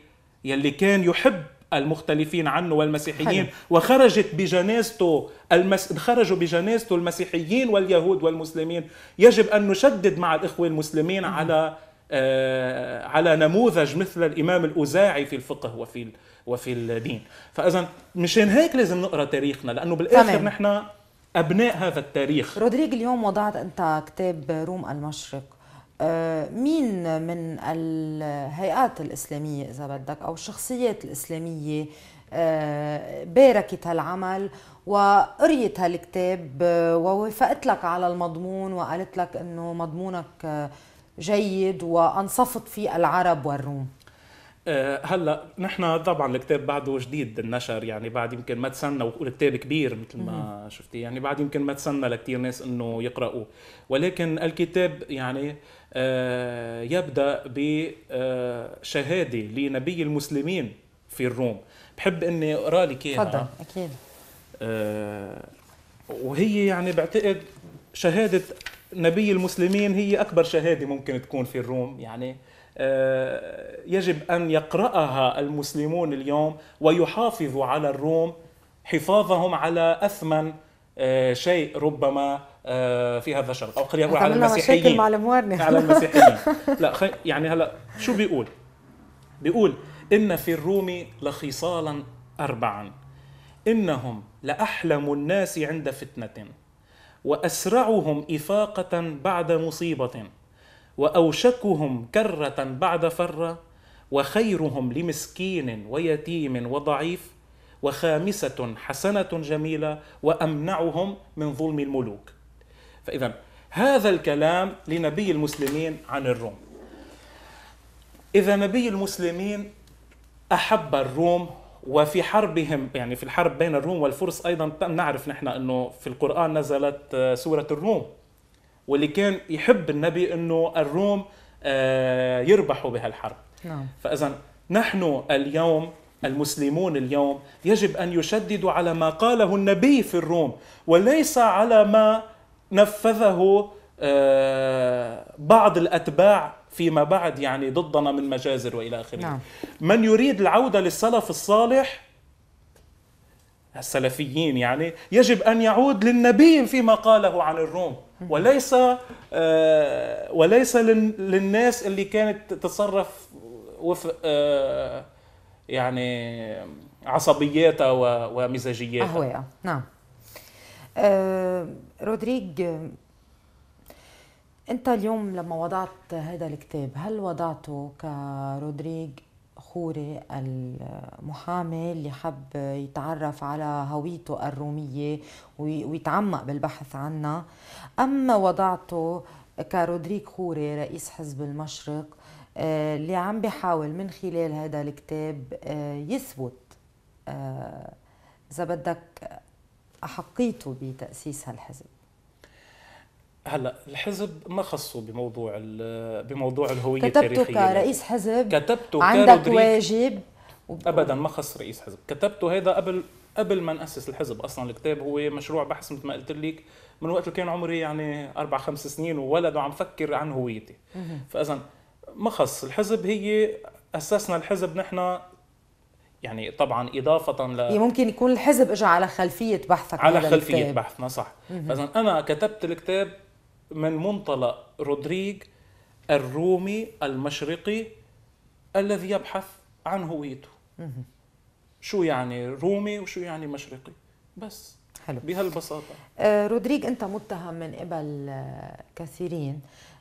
[SPEAKER 2] يلي كان يحب المختلفين عنه والمسيحيين حلو. وخرجت بجنازته المس... خرجوا بجنازته المسيحيين واليهود والمسلمين يجب أن نشدد مع الإخوة المسلمين على آه على نموذج مثل الإمام الأوزاعي في الفقه وفي وفي الدين فاذا مشان هيك لازم نقرا تاريخنا لانه بالاخر نحن ابناء هذا التاريخ رودريج
[SPEAKER 1] اليوم وضعت انت كتاب روم المشرق آه، مين من الهيئات الاسلاميه اذا بدك او الشخصيات الاسلاميه آه، باركت هالعمل وقريت هالكتاب آه، ووافقت لك على المضمون وقالت لك انه مضمونك جيد وانصفت فيه العرب والروم
[SPEAKER 2] آه، هلا نحن طبعا الكتاب بعده جديد النشر يعني بعد يمكن ما تسنى والكتاب كبير مثل ما شفتي يعني بعد يمكن ما تسنى لكثير ناس انه يقراوه ولكن الكتاب يعني آه، يبدا بشهاده آه، لنبي المسلمين في الروم بحب اني اقرا لك اياها تفضل اكيد وهي يعني بعتقد شهاده نبي المسلمين هي اكبر شهاده ممكن تكون في الروم يعني آه، يجب ان يقراها المسلمون اليوم ويحافظوا على الروم حفاظهم على اثمن آه، شيء ربما آه، في هذا الشرق او خلينا نقول على المسيحيين على المسيحيين لا خي... يعني هلا شو بيقول بيقول ان في الروم لخصالا اربعا انهم لاحلم الناس عند فتنه واسرعهم افاقه بعد مصيبه واوشكهم كره بعد فره وخيرهم لمسكين ويتيم وضعيف وخامسه حسنه جميله وامنعهم من ظلم الملوك فاذا هذا الكلام لنبي المسلمين عن الروم اذا نبي المسلمين احب الروم وفي حربهم يعني في الحرب بين الروم والفرس ايضا نعرف نحن انه في القران نزلت آه، سوره الروم واللي كان يحب النبي انه الروم آه، يربحوا بهالحرب نعم. فاذا نحن اليوم المسلمون اليوم يجب ان يشددوا على ما قاله النبي في الروم وليس على ما نفذه آه، بعض الاتباع فيما بعد يعني ضدنا من مجازر والى اخره نعم. من يريد العوده للسلف الصالح السلفيين يعني يجب أن يعود للنبي فيما قاله عن الروم وليس آه، وليس للناس اللي كانت تتصرف وفق آه، يعني عصبياتها ومزاجياتها
[SPEAKER 1] أهواء نعم أه رودريج انت اليوم لما وضعت هذا الكتاب هل وضعته كرودريج الذكوري المحامي اللي حب يتعرف على هويته الرومية ويتعمق بالبحث عنها أما وضعته كرودريك خوري رئيس حزب المشرق آه، اللي عم بيحاول من خلال هذا الكتاب آه، يثبت آه، إذا بدك أحقيته بتأسيس هالحزب هلا الحزب
[SPEAKER 2] ما خصه بموضوع بموضوع الهويه التاريخيه كتبته كرئيس حزب كتبته عندك واجب و... ابدا ما خص رئيس حزب كتبته هذا قبل قبل ما ناسس الحزب اصلا الكتاب هو مشروع بحث مثل ما قلت لك من وقت اللي كان عمري يعني اربع خمس سنين وولد وعم فكر عن هويتي فاذا ما خص الحزب هي اسسنا الحزب نحن يعني طبعا اضافه ل ممكن
[SPEAKER 1] يكون الحزب اجى على خلفيه بحثك على خلفيه الكتاب.
[SPEAKER 2] بحثنا صح فاذا انا كتبت الكتاب من منطلق رودريغ الرومي المشرقي الذي يبحث عن هويته شو يعني رومي وشو يعني مشرقي بس حلو بهالبساطه
[SPEAKER 1] آه رودريغ انت متهم من قبل آه، كثيرين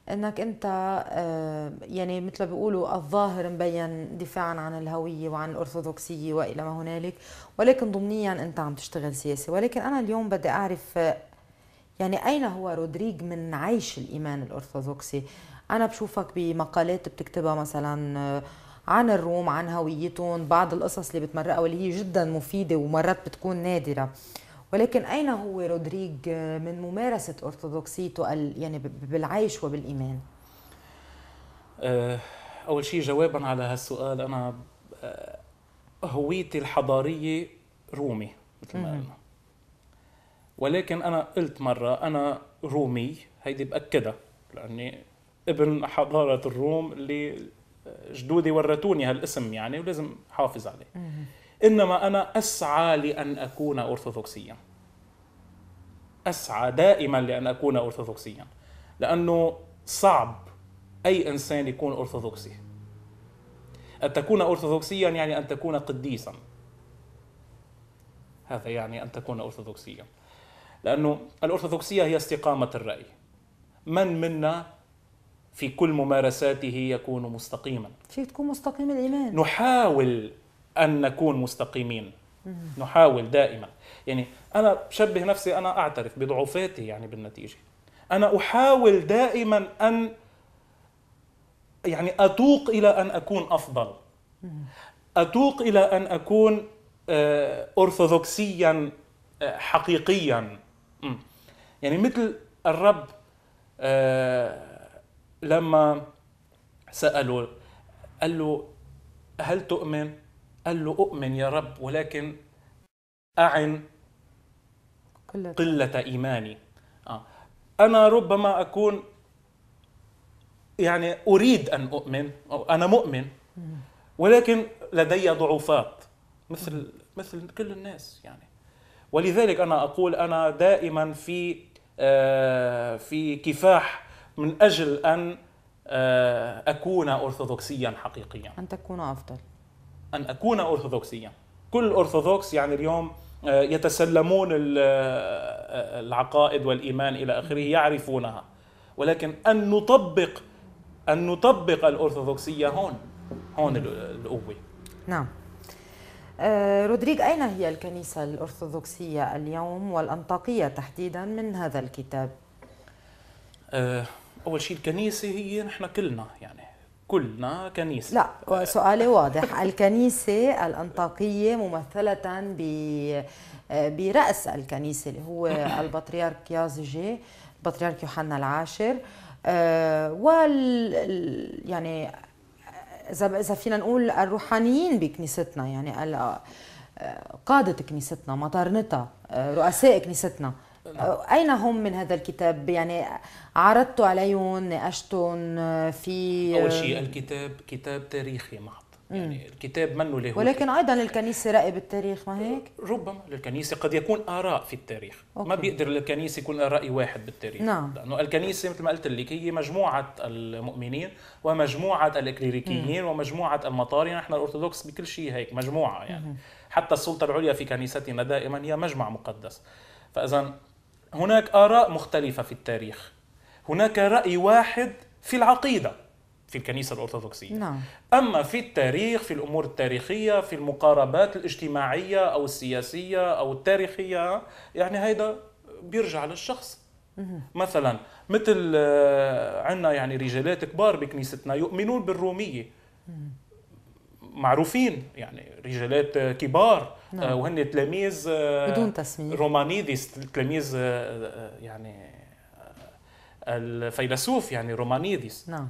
[SPEAKER 1] انك انت آه يعني مثل ما بيقولوا الظاهر مبين دفاعا عن الهويه وعن الارثوذكسيه والى ما هنالك ولكن ضمنيا انت عم تشتغل سياسه ولكن انا اليوم بدي اعرف آه، يعني أين هو رودريج من عيش الإيمان الأرثوذكسي أنا بشوفك بمقالات بتكتبها مثلا آه، عن الروم عن هويتهم بعض القصص اللي بتمرقها واللي هي جدا مفيدة ومرات بتكون نادرة ولكن أين هو رودريج آه، من ممارسة أرثوذكسيته يعني بالعيش وبالإيمان
[SPEAKER 2] آه، أول شيء جوابا على هالسؤال أنا هويتي الحضارية رومي مثل ما قلنا ولكن انا قلت مره انا رومي هيدي باكدها لاني ابن حضاره الروم اللي آه، جدودي ورثوني هالاسم يعني ولازم حافظ عليه انما انا اسعى لان اكون ارثوذكسيا اسعى دائما لان اكون ارثوذكسيا لانه صعب اي انسان يكون ارثوذكسي ان تكون ارثوذكسيا يعني ان تكون قديسا هذا يعني ان تكون ارثوذكسيا لأنه الأرثوذكسية هي استقامة الرأي من منا في كل ممارساته يكون مستقيما
[SPEAKER 1] كيف تكون مستقيم الإيمان
[SPEAKER 2] نحاول أن نكون مستقيمين نحاول دائما يعني أنا بشبه نفسي أنا أعترف بضعفاتي يعني بالنتيجة أنا أحاول دائما أن يعني أتوق إلى أن أكون أفضل أتوق إلى أن أكون آه، أرثوذكسيا آه، حقيقيا يعني مثل الرب آه لما سأله قال له هل تؤمن؟ قال له أؤمن يا رب ولكن أعن قلة, قلة إيماني آه. أنا ربما أكون يعني أريد أن أؤمن أو أنا مؤمن ولكن لدي ضعفات مثل مثل كل الناس يعني ولذلك انا اقول انا دائما في آه، في كفاح من اجل ان آه، اكون ارثوذكسيا حقيقيا
[SPEAKER 1] ان تكون افضل
[SPEAKER 2] ان اكون ارثوذكسيا كل ارثوذكس يعني اليوم آه، يتسلمون العقائد والايمان الى اخره يعرفونها ولكن ان نطبق ان نطبق الارثوذكسيه هون هون القوه
[SPEAKER 1] نعم آه، رودريغ أين هي الكنيسة الأرثوذكسية اليوم والأنطاقية تحديدا من هذا الكتاب؟
[SPEAKER 2] آه، أول شيء الكنيسة هي نحن كلنا يعني كلنا كنيسة
[SPEAKER 1] لا سؤالي واضح الكنيسة الأنطاقية ممثلة ب آه، برأس الكنيسة اللي هو البطريرك يازجي بطريرك يوحنا العاشر وال يعني اذا اذا فينا نقول الروحانيين بكنيستنا يعني قادة كنيستنا مطارنتها رؤساء كنيستنا أين هم من هذا الكتاب؟ يعني عرضتوا عليهم ناقشتهم آه، في أول شيء الكتاب كتاب تاريخي محض يعني
[SPEAKER 2] الكتاب منه له ولكن
[SPEAKER 1] ايضا الكنيسه راي بالتاريخ ما هيك؟ ربما
[SPEAKER 2] للكنيسه قد يكون اراء في التاريخ، أوكي. ما بيقدر الكنيسه يكون راي واحد بالتاريخ نعم. لانه الكنيسه مثل ما قلت لك هي مجموعه المؤمنين ومجموعه الاكليريكيين مم. ومجموعه المطاري نحن الارثوذكس بكل شيء هيك مجموعه يعني مم. حتى السلطه العليا في كنيستنا دائما هي مجمع مقدس فاذا هناك اراء مختلفه في التاريخ هناك راي واحد في العقيده في الكنيسة الأرثوذكسية نعم. أما في التاريخ في الأمور التاريخية في المقاربات الاجتماعية أو السياسية أو التاريخية يعني هيدا بيرجع للشخص مثلا مثل آه، عندنا يعني رجالات كبار بكنيستنا يؤمنون بالرومية معروفين يعني رجالات آه، كبار نعم. آه، وهن تلاميذ بدون تسمية رومانيديس تلاميذ يعني الفيلسوف يعني رومانيديس نعم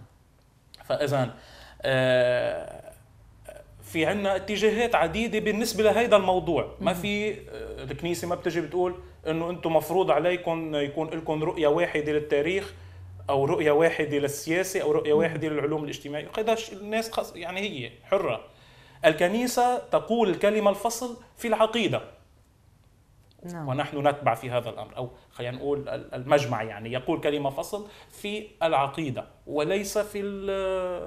[SPEAKER 2] فاذا آه، في عنا اتجاهات عديده بالنسبه لهيدا الموضوع ما في آه، الكنيسه ما بتجي بتقول انه انتم مفروض عليكم يكون لكم رؤيه واحده للتاريخ او رؤيه واحده للسياسه او رؤيه واحده للعلوم الاجتماعيه هذا الناس يعني هي حره الكنيسه تقول الكلمه الفصل في العقيده نعم. ونحن نتبع في هذا الامر او خلينا نقول المجمع يعني يقول كلمه فصل في العقيده وليس في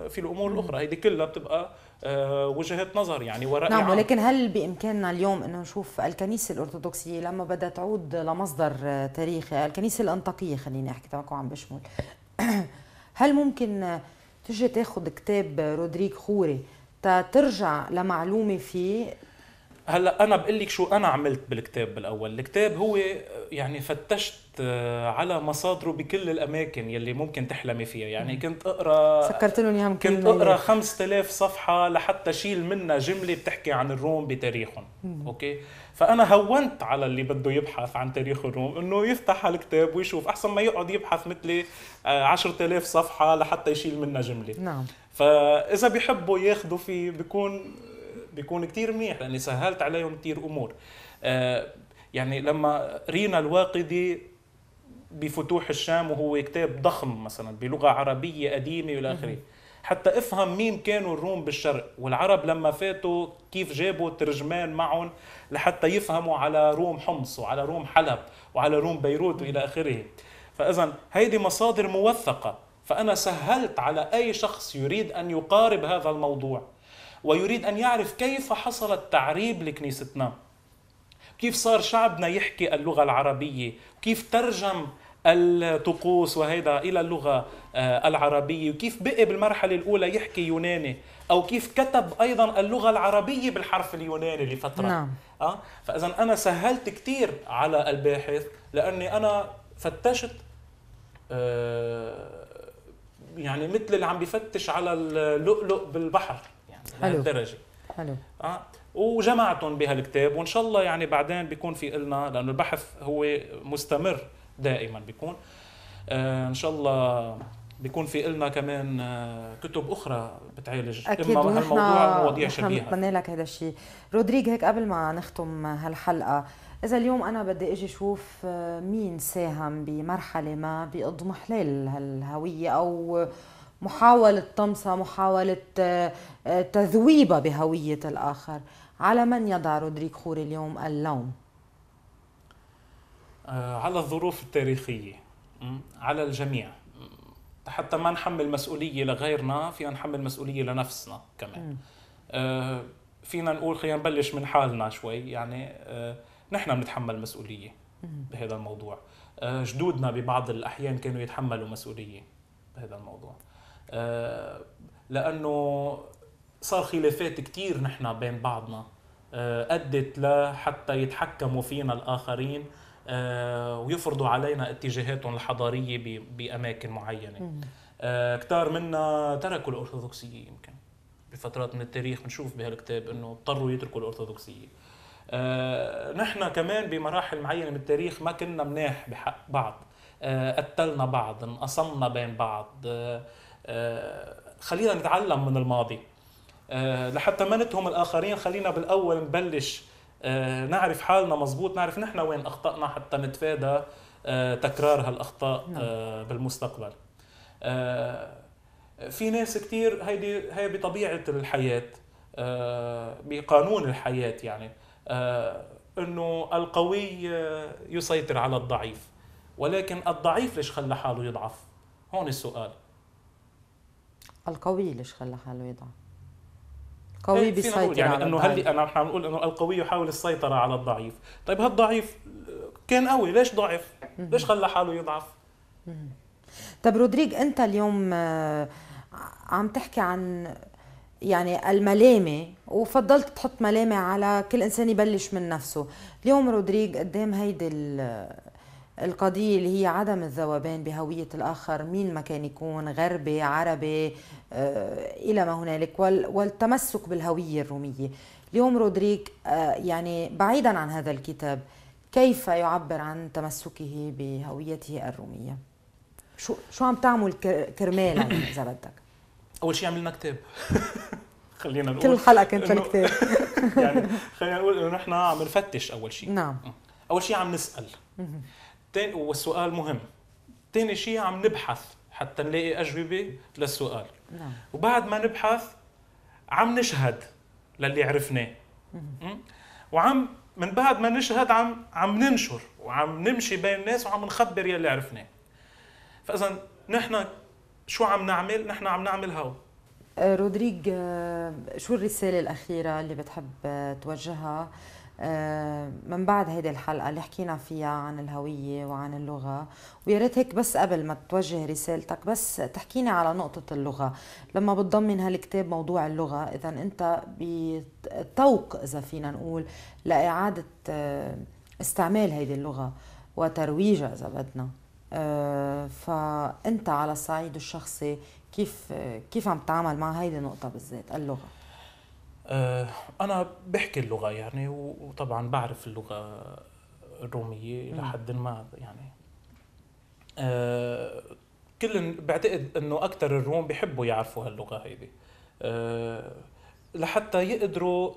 [SPEAKER 2] في الامور الاخرى هذه كلها بتبقى آه، وجهه نظر يعني وراي نعم ولكن
[SPEAKER 1] هل بامكاننا اليوم انه نشوف الكنيسه الارثوذكسيه لما بدها تعود لمصدر آه، تاريخي الكنيسه الانطاكيه خليني احكي تبعكم عم بشمل هل ممكن تجي تاخذ كتاب رودريك خوري ترجع لمعلومه فيه
[SPEAKER 2] هلا انا بقول لك شو انا عملت بالكتاب بالاول الكتاب هو يعني فتشت آه، على مصادره بكل الاماكن يلي ممكن تحلمي فيها يعني كنت اقرا سكرت
[SPEAKER 1] لهم اياهم كنت اقرا
[SPEAKER 2] 5000 صفحه لحتى شيل منها جمله بتحكي عن الروم بتاريخهم اوكي فانا هونت على اللي بده يبحث عن تاريخ الروم انه يفتح الكتاب ويشوف احسن ما يقعد يبحث مثلي 10000 آه، صفحه لحتى يشيل منها جمله نعم فاذا بيحبوا ياخذوا فيه بيكون بيكون كثير منيح لاني سهلت عليهم كثير امور آه، يعني لما رينا الواقدي بفتوح الشام وهو كتاب ضخم مثلا بلغه عربيه قديمه والى اخره حتى افهم مين كانوا الروم بالشرق والعرب لما فاتوا كيف جابوا ترجمان معهم لحتى يفهموا على روم حمص وعلى روم حلب وعلى روم بيروت والى اخره فاذا هيدي مصادر موثقه فانا سهلت على اي شخص يريد ان يقارب هذا الموضوع ويريد أن يعرف كيف حصل التعريب لكنيستنا كيف صار شعبنا يحكي اللغة العربية كيف ترجم الطقوس وهيدا إلى اللغة آه، العربية وكيف بقي بالمرحلة الأولى يحكي يوناني أو كيف كتب أيضا اللغة العربية بالحرف اليوناني لفترة نعم. أه؟ فإذا أنا سهلت كثير على الباحث لأني أنا فتشت آه، يعني مثل اللي عم بفتش على اللؤلؤ بالبحر حلو لهالدرجه حلو اه وجمعتهم بهالكتاب وان شاء الله يعني بعدين بيكون في إلنا لانه البحث هو مستمر دائما بيكون آه ان شاء الله بيكون في إلنا كمان آه، كتب اخرى بتعالج أكيد اما هالموضوع مواضيع شبيهه بتمنى
[SPEAKER 1] لك هذا الشيء رودريغ هيك قبل ما نختم هالحلقه اذا اليوم انا بدي اجي اشوف آه، مين ساهم بمرحله ما باضمحلال هالهويه او محاولة طمسها محاولة آه، آه، تذويبها بهوية الآخر على من يضع رودريك خوري اليوم اللوم؟
[SPEAKER 2] آه، على الظروف التاريخية على الجميع حتى ما نحمل مسؤولية لغيرنا فينا نحمل مسؤولية لنفسنا كمان فينا نقول خلينا نبلش من حالنا شوي يعني نحن بنتحمل مسؤولية بهذا الموضوع جدودنا ببعض الأحيان كانوا يتحملوا مسؤولية بهذا الموضوع آه، لانه صار خلافات كثير نحن بين بعضنا آه، ادت لحتى يتحكموا فينا الاخرين آه، ويفرضوا علينا اتجاهاتهم الحضاريه باماكن معينه كتار منا تركوا الارثوذكسيه يمكن بفترات من التاريخ بنشوف بهالكتاب انه اضطروا يتركوا الارثوذكسيه نحن كمان بمراحل معينه من التاريخ ما كنا مناح بحق بعض قتلنا بعض انقسمنا بين بعض آه، آه، خلينا نتعلم من الماضي آه، لحتى ما نتهم الاخرين خلينا بالاول نبلش آه، نعرف حالنا مزبوط نعرف نحن وين اخطانا حتى نتفادى تكرار هالاخطاء نعم. بالمستقبل في ناس كثير هيدي هي بطبيعه الحياه بقانون الحياه يعني انه القوي يسيطر على الضعيف ولكن الضعيف ليش خلى حاله يضعف هون السؤال
[SPEAKER 1] القوي ليش خلى حاله يضعف القوي إيه، بيسيطر يعني على انه هل انا
[SPEAKER 2] عم نقول انه القوي يحاول السيطره على الضعيف طيب هالضعيف كان قوي ليش ضعف ليش خلى حاله يضعف
[SPEAKER 1] طب رودريغ انت اليوم آه، عم تحكي عن يعني الملامه وفضلت تحط ملامه على كل انسان يبلش من نفسه اليوم رودريغ قدام هيدي القضية اللي هي عدم الذوبان بهوية الآخر مين ما كان يكون غربي عربي آه إلى ما هنالك والتمسك بالهوية الرومية اليوم رودريك آه يعني بعيدا عن هذا الكتاب كيف يعبر عن تمسكه بهويته الرومية شو, شو عم تعمل كرمال إذا بدك
[SPEAKER 2] أول شيء عملنا كتاب خلينا نقول كل حلقة كانت الكتاب يعني خلينا نقول إنه نحن عم نفتش أول شيء نعم أول شيء عم نسأل والسؤال مهم ثاني شيء عم نبحث حتى نلاقي أجوبة للسؤال نعم. وبعد ما نبحث عم نشهد للي عرفناه وعم من بعد ما نشهد عم عم ننشر وعم نمشي بين الناس وعم نخبر يلي عرفناه فاذا نحن شو عم نعمل نحن عم نعمل هو
[SPEAKER 1] آه، رودريغ آه، شو الرساله الاخيره اللي بتحب آه، توجهها آه، من بعد هيدي الحلقة اللي حكينا فيها عن الهوية وعن اللغة ويا ريت هيك بس قبل ما توجه رسالتك بس تحكينا على نقطة اللغة لما بتضمن هالكتاب موضوع اللغة إذا أنت بتوق إذا فينا نقول لإعادة آه، استعمال هيدي اللغة وترويجها إذا بدنا آه، فأنت على الصعيد الشخصي كيف كيف عم تتعامل مع هيدي النقطة بالذات اللغة
[SPEAKER 2] آه، انا بحكي اللغه يعني وطبعا بعرف اللغه الروميه لحد ما يعني آه، كل بعتقد انه اكثر الروم بيحبوا يعرفوا هاللغه هيدي آه، لحتى يقدروا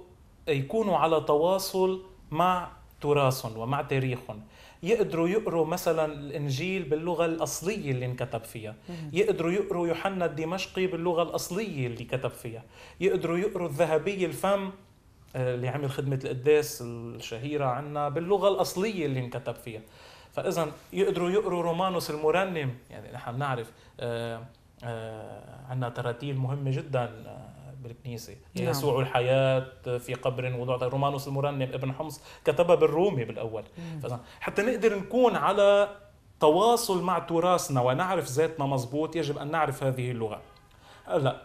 [SPEAKER 2] يكونوا على تواصل مع تراثهم ومع تاريخهم يقدروا يقروا مثلا الانجيل باللغه الاصليه اللي انكتب فيها يقدروا يقروا يوحنا الدمشقي باللغه الاصليه اللي كتب فيها يقدروا يقروا الذهبي الفم آه، اللي عمل خدمه القداس الشهيره عنا باللغه الاصليه اللي انكتب فيها فاذا يقدروا يقروا رومانوس المرنم يعني نحن بنعرف آه، آه، عندنا تراتيل مهمه جدا بالكنيسة نعم. يسوع الحياة في قبر وضع رومانوس المرنم ابن حمص كتبها بالرومي بالأول حتى نقدر نكون على تواصل مع تراثنا ونعرف ذاتنا مضبوط يجب أن نعرف هذه اللغة هلا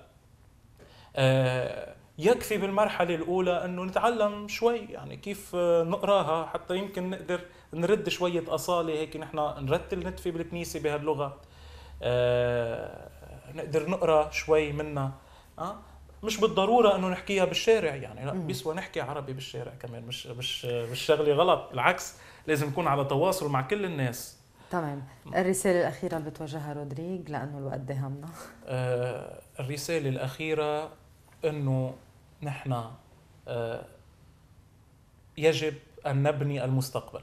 [SPEAKER 2] آه يكفي بالمرحلة الأولى أنه نتعلم شوي يعني كيف نقراها حتى يمكن نقدر نرد شوية أصالة هيك نحن نرتل نتفي بالكنيسة بهاللغة آه نقدر نقرا شوي منها آه مش بالضروره انه نحكيها بالشارع يعني لا بيسوى نحكي عربي بالشارع كمان مش مش مش شغله غلط بالعكس لازم نكون على تواصل مع كل الناس
[SPEAKER 1] تمام الرساله الاخيره اللي بتوجهها رودريغ لانه الوقت دهمنا
[SPEAKER 2] آه الرساله الاخيره انه نحن آه يجب ان نبني المستقبل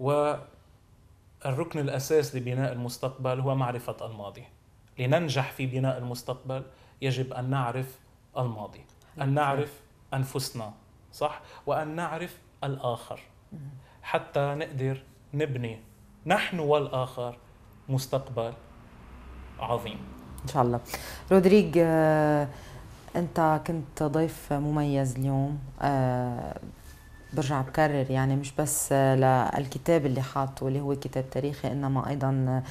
[SPEAKER 2] والركن الاساس لبناء المستقبل هو معرفه الماضي لننجح في بناء المستقبل يجب ان نعرف الماضي ان نعم. نعرف انفسنا صح وان نعرف الاخر حتى نقدر نبني نحن والاخر مستقبل
[SPEAKER 1] عظيم ان شاء الله رودريغ آه، انت كنت ضيف مميز اليوم آه، برجع بكرر يعني مش بس آه، للكتاب اللي حاطه اللي هو كتاب تاريخي انما ايضا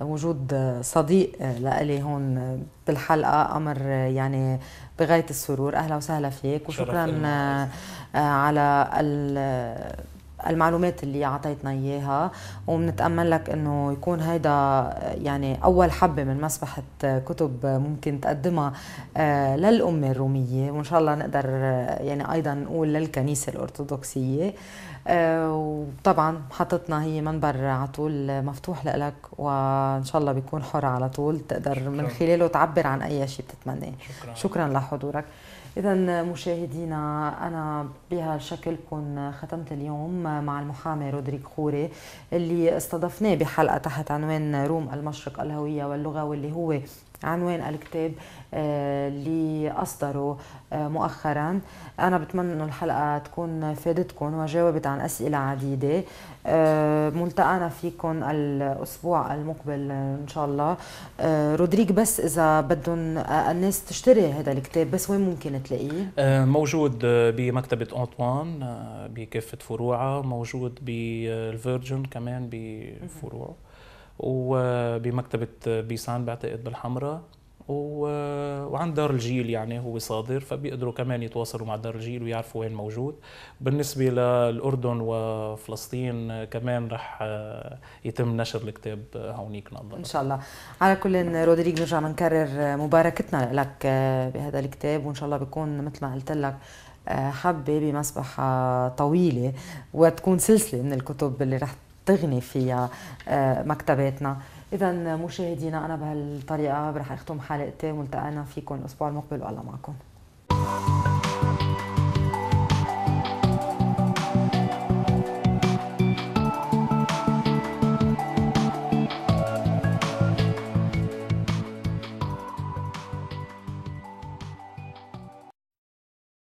[SPEAKER 1] وجود صديق لإلي هون بالحلقة أمر يعني بغاية السرور أهلا وسهلا فيك وشكرا آه، على المعلومات اللي اعطيتنا اياها وبنتامل لك انه يكون هيدا يعني اول حبه من مسبحه كتب ممكن تقدمها آه، للامه الروميه وان شاء الله نقدر آه، يعني ايضا نقول للكنيسه الارثوذكسيه آه، وطبعا محطتنا هي منبر على طول مفتوح لك وان شاء الله بيكون حر على طول تقدر من خلاله تعبر عن اي شيء بتتمناه شكرا, شكرا لحضورك إذا مشاهدينا أنا بهالشكل كن ختمت اليوم مع المحامي رودريك خوري اللي استضفناه بحلقة تحت عنوان روم المشرق الهوية واللغة واللي هو عنوان الكتاب آه، اللي أصدره آه، مؤخرا أنا بتمنى أنه الحلقة تكون فادتكم وجاوبت عن أسئلة عديدة آه، ملتقانا فيكم الأسبوع المقبل إن شاء الله رودريك بس إذا بدهم الناس تشتري هذا الكتاب بس وين ممكن تلاقيه؟
[SPEAKER 2] موجود بمكتبة أنطوان بكافة فروعها موجود بالفيرجن كمان بفروعه وبمكتبة بيسان بعتقد بالحمراء وعند دار الجيل يعني هو صادر فبيقدروا كمان يتواصلوا مع دار الجيل ويعرفوا وين موجود بالنسبة للأردن وفلسطين كمان رح آه، يتم نشر الكتاب آه، هونيك نظر إن شاء
[SPEAKER 1] الله على كل رودريك نرجع بنكرر آه، مباركتنا لك بهذا الكتاب وإن شاء الله بيكون مثل ما قلت لك حبة بمسبحة طويلة وتكون سلسلة من الكتب اللي رح تغني فيها آه، مكتباتنا اذا مشاهدينا انا بهالطريقه رح اختم حلقتي والتقانا فيكم الاسبوع المقبل والله معكم